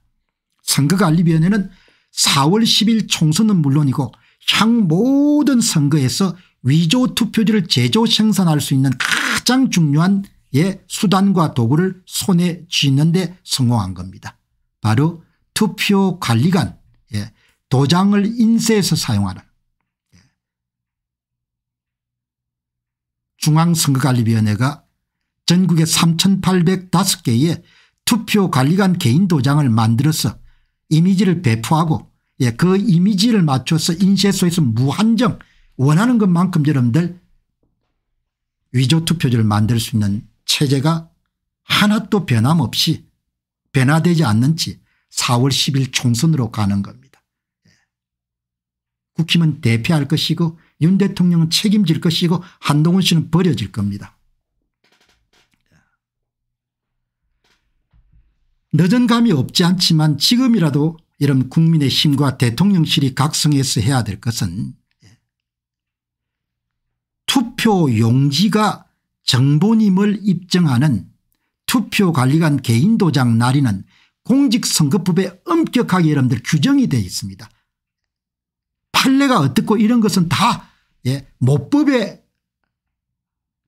선거관리위원회는 4월 10일 총선은 물론이고 향 모든 선거에서 위조 투표지를 제조 생산할 수 있는 가장 중요한 예 수단과 도구를 손에 쥐는 데 성공한 겁니다. 바로 투표관리관 예, 도장을 인쇄해서 사용하는 중앙선거관리위원회가 전국의 3805개의 투표관리관 개인 도장을 만들어서 이미지를 배포하고 예, 그 이미지를 맞춰서 인쇄소에서 무한정 원하는 것만큼 여러분들 위조투표지를 만들 수 있는 체제가 하나도 변함없이 변화되지 않는지 4월 10일 총선으로 가는 겁니다. 예. 국힘은 대패할 것이고 윤 대통령은 책임질 것이고 한동훈 씨는 버려질 겁니다. 늦은 감이 없지 않지만 지금이라도 이런 국민의힘과 대통령실이 각성해서 해야 될 것은 투표 용지가 정본임을 입증하는 투표관리관 개인도장 날인은 공직선거법에 엄격하게 여러분들 규정이 되어 있습니다. 판례가 어떻고 이런 것은 다 예, 모법의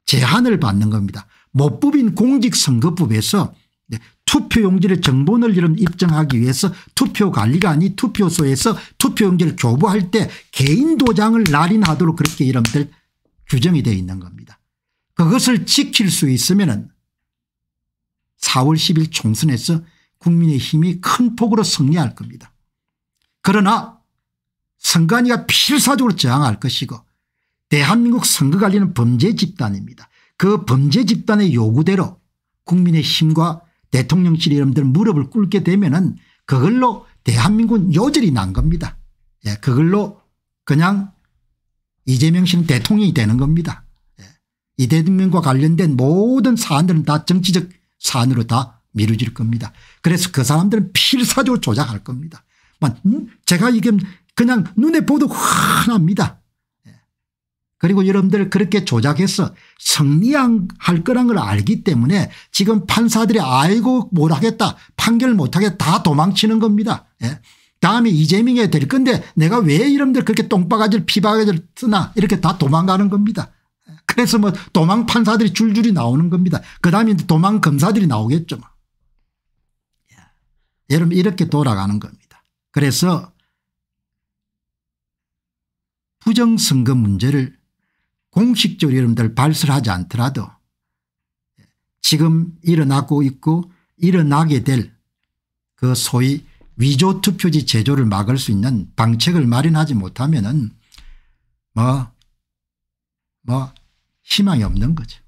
제한을 받는 겁니다. 모법인 공직선거법에서 예, 투표용지를 정보를 이름 입증하기 위해서 투표관리관이 투표소에서 투표용지를 교부할 때 개인 도장을 날인하도록 그렇게 이름들 규정이 되어 있는 겁니다. 그것을 지킬 수 있으면 은 4월 10일 총선에서 국민의힘이 큰 폭으로 승리할 겁니다. 그러나 선관위가 필사적으로 저항할 것이고 대한민국 선거관리는 범죄 집단입니다. 그 범죄 집단의 요구대로 국민의 힘과 대통령실 이름들 무릎을 꿇게 되면 은 그걸로 대한민국 요절이 난 겁니다. 예, 그걸로 그냥 이재명 씨는 대통령이 되는 겁니다. 예, 이재명과 관련된 모든 사안들은 다 정치적 사안으로 다 미뤄질 겁니다. 그래서 그 사람들은 필사적으로 조작할 겁니다. 음? 제가 이게 그냥 눈에 보도 훤합니다. 그리고 여러분들 그렇게 조작해서 승리할 거란 걸 알기 때문에 지금 판사들이 알고 뭘하겠다 판결 못하겠다 다 도망치는 겁니다. 예. 다음에 이재명이 될 건데 내가 왜 이름들 그렇게 똥바가지를 피바가지를 쓰나 이렇게 다 도망가는 겁니다. 예. 그래서 뭐 도망 판사들이 줄줄이 나오는 겁니다. 그 다음에 도망 검사들이 나오겠죠. 뭐. 예. 여러분 이렇게 돌아가는 겁니다. 그래서 부정선거 문제를 공식적으로 여러분들 발설 하지 않더라도 지금 일어나고 있고 일어나게 될 그 소위 위조 투표지 제조를 막을 수 있는 방책을 마련하지 못하면은 뭐, 뭐, 희망이 없는 거죠.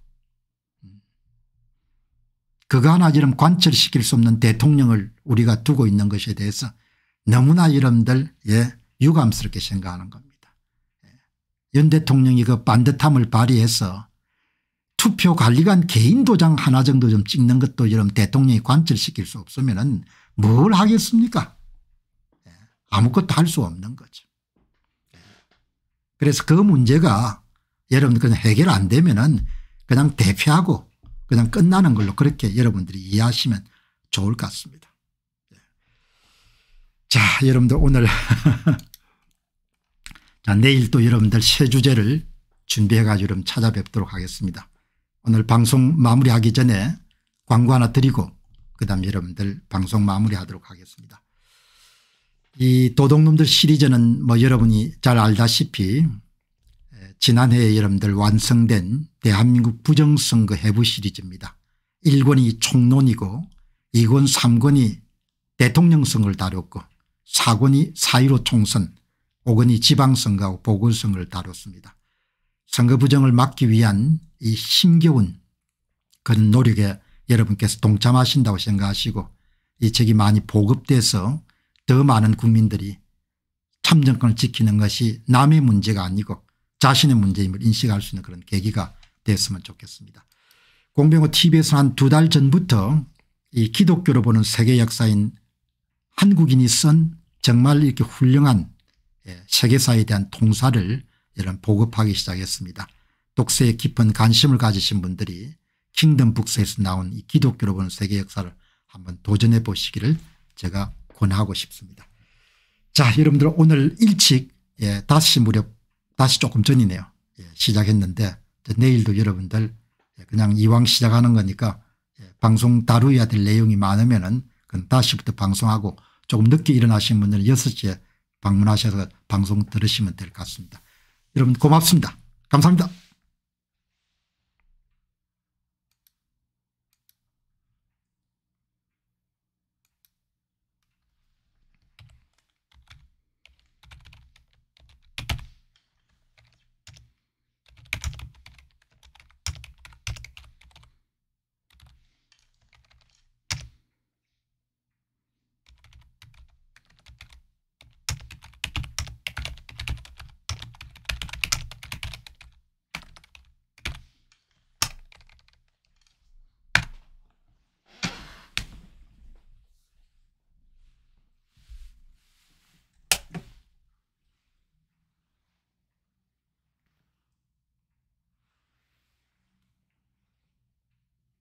그거 하나 지금 관철시킬 수 없는 대통령을 우리가 두고 있는 것에 대해서 너무나 여러분들, 예, 유감스럽게 생각하는 겁니다. 윤 대통령이 그 반듯함을 발휘해서 투표 관리관 개인 도장 하나 정도 좀 찍는 것도 이런 대통령이 관철시킬 수 없으면 뭘 하겠습니까 예, 아무것도 할 수 없는 거죠. 그래서 그 문제가 여러분 그냥 해결 안 되면 은 그냥 대표하고 그냥 끝나는 걸로 그렇게 여러분들이 이해하시면 좋을 것 같습니다. 예. 자 여러분들 오늘 자, 내일 또 여러분들 새 주제를 준비해 가지고 여러분 찾아뵙도록 하겠습니다. 오늘 방송 마무리하기 전에 광고 하나 드리고 그다음 여러분들 방송 마무리하도록 하겠습니다. 이 도둑놈들 시리즈는 뭐 여러분이 잘 알다시피 지난해에 여러분들 완성된 대한민국 부정선거 해부 시리즈입니다. 1권이 총론이고 2권 3권이 대통령선거를 다뤘고 4권이 4.15 총선 혹은 이 지방선거와 보궐선거를 다뤘습니다. 선거 부정을 막기 위한 이 힘겨운 그런 노력에 여러분께서 동참하신다고 생각하시고 이 책이 많이 보급돼서 더 많은 국민들이 참정권을 지키는 것이 남의 문제가 아니고 자신의 문제임을 인식할 수 있는 그런 계기가 됐으면 좋겠습니다. 공병호 tv에서 한 두 달 전부터 이 기독교로 보는 세계 역사인 한국인이 쓴 정말 이렇게 훌륭한 예, 세계사에 대한 통사를 이런 보급하기 시작했습니다. 독서에 깊은 관심을 가지신 분들이 킹덤 북스에서 나온 이 기독교로 보는 세계 역사를 한번 도전해 보시기를 제가 권하고 싶습니다. 자 여러분들 오늘 일찍 예, 다시 무렵 다시 조금 전이네요. 예, 시작했는데 내일도 여러분들 예, 그냥 이왕 시작하는 거니까 예, 방송 다루어야 될 내용이 많으면 은 다시부터 방송하고 조금 늦게 일어나신 분들은 6시에 방문하셔서 방송 들으시면 될 것 같습니다. 여러분 고맙습니다. 감사합니다.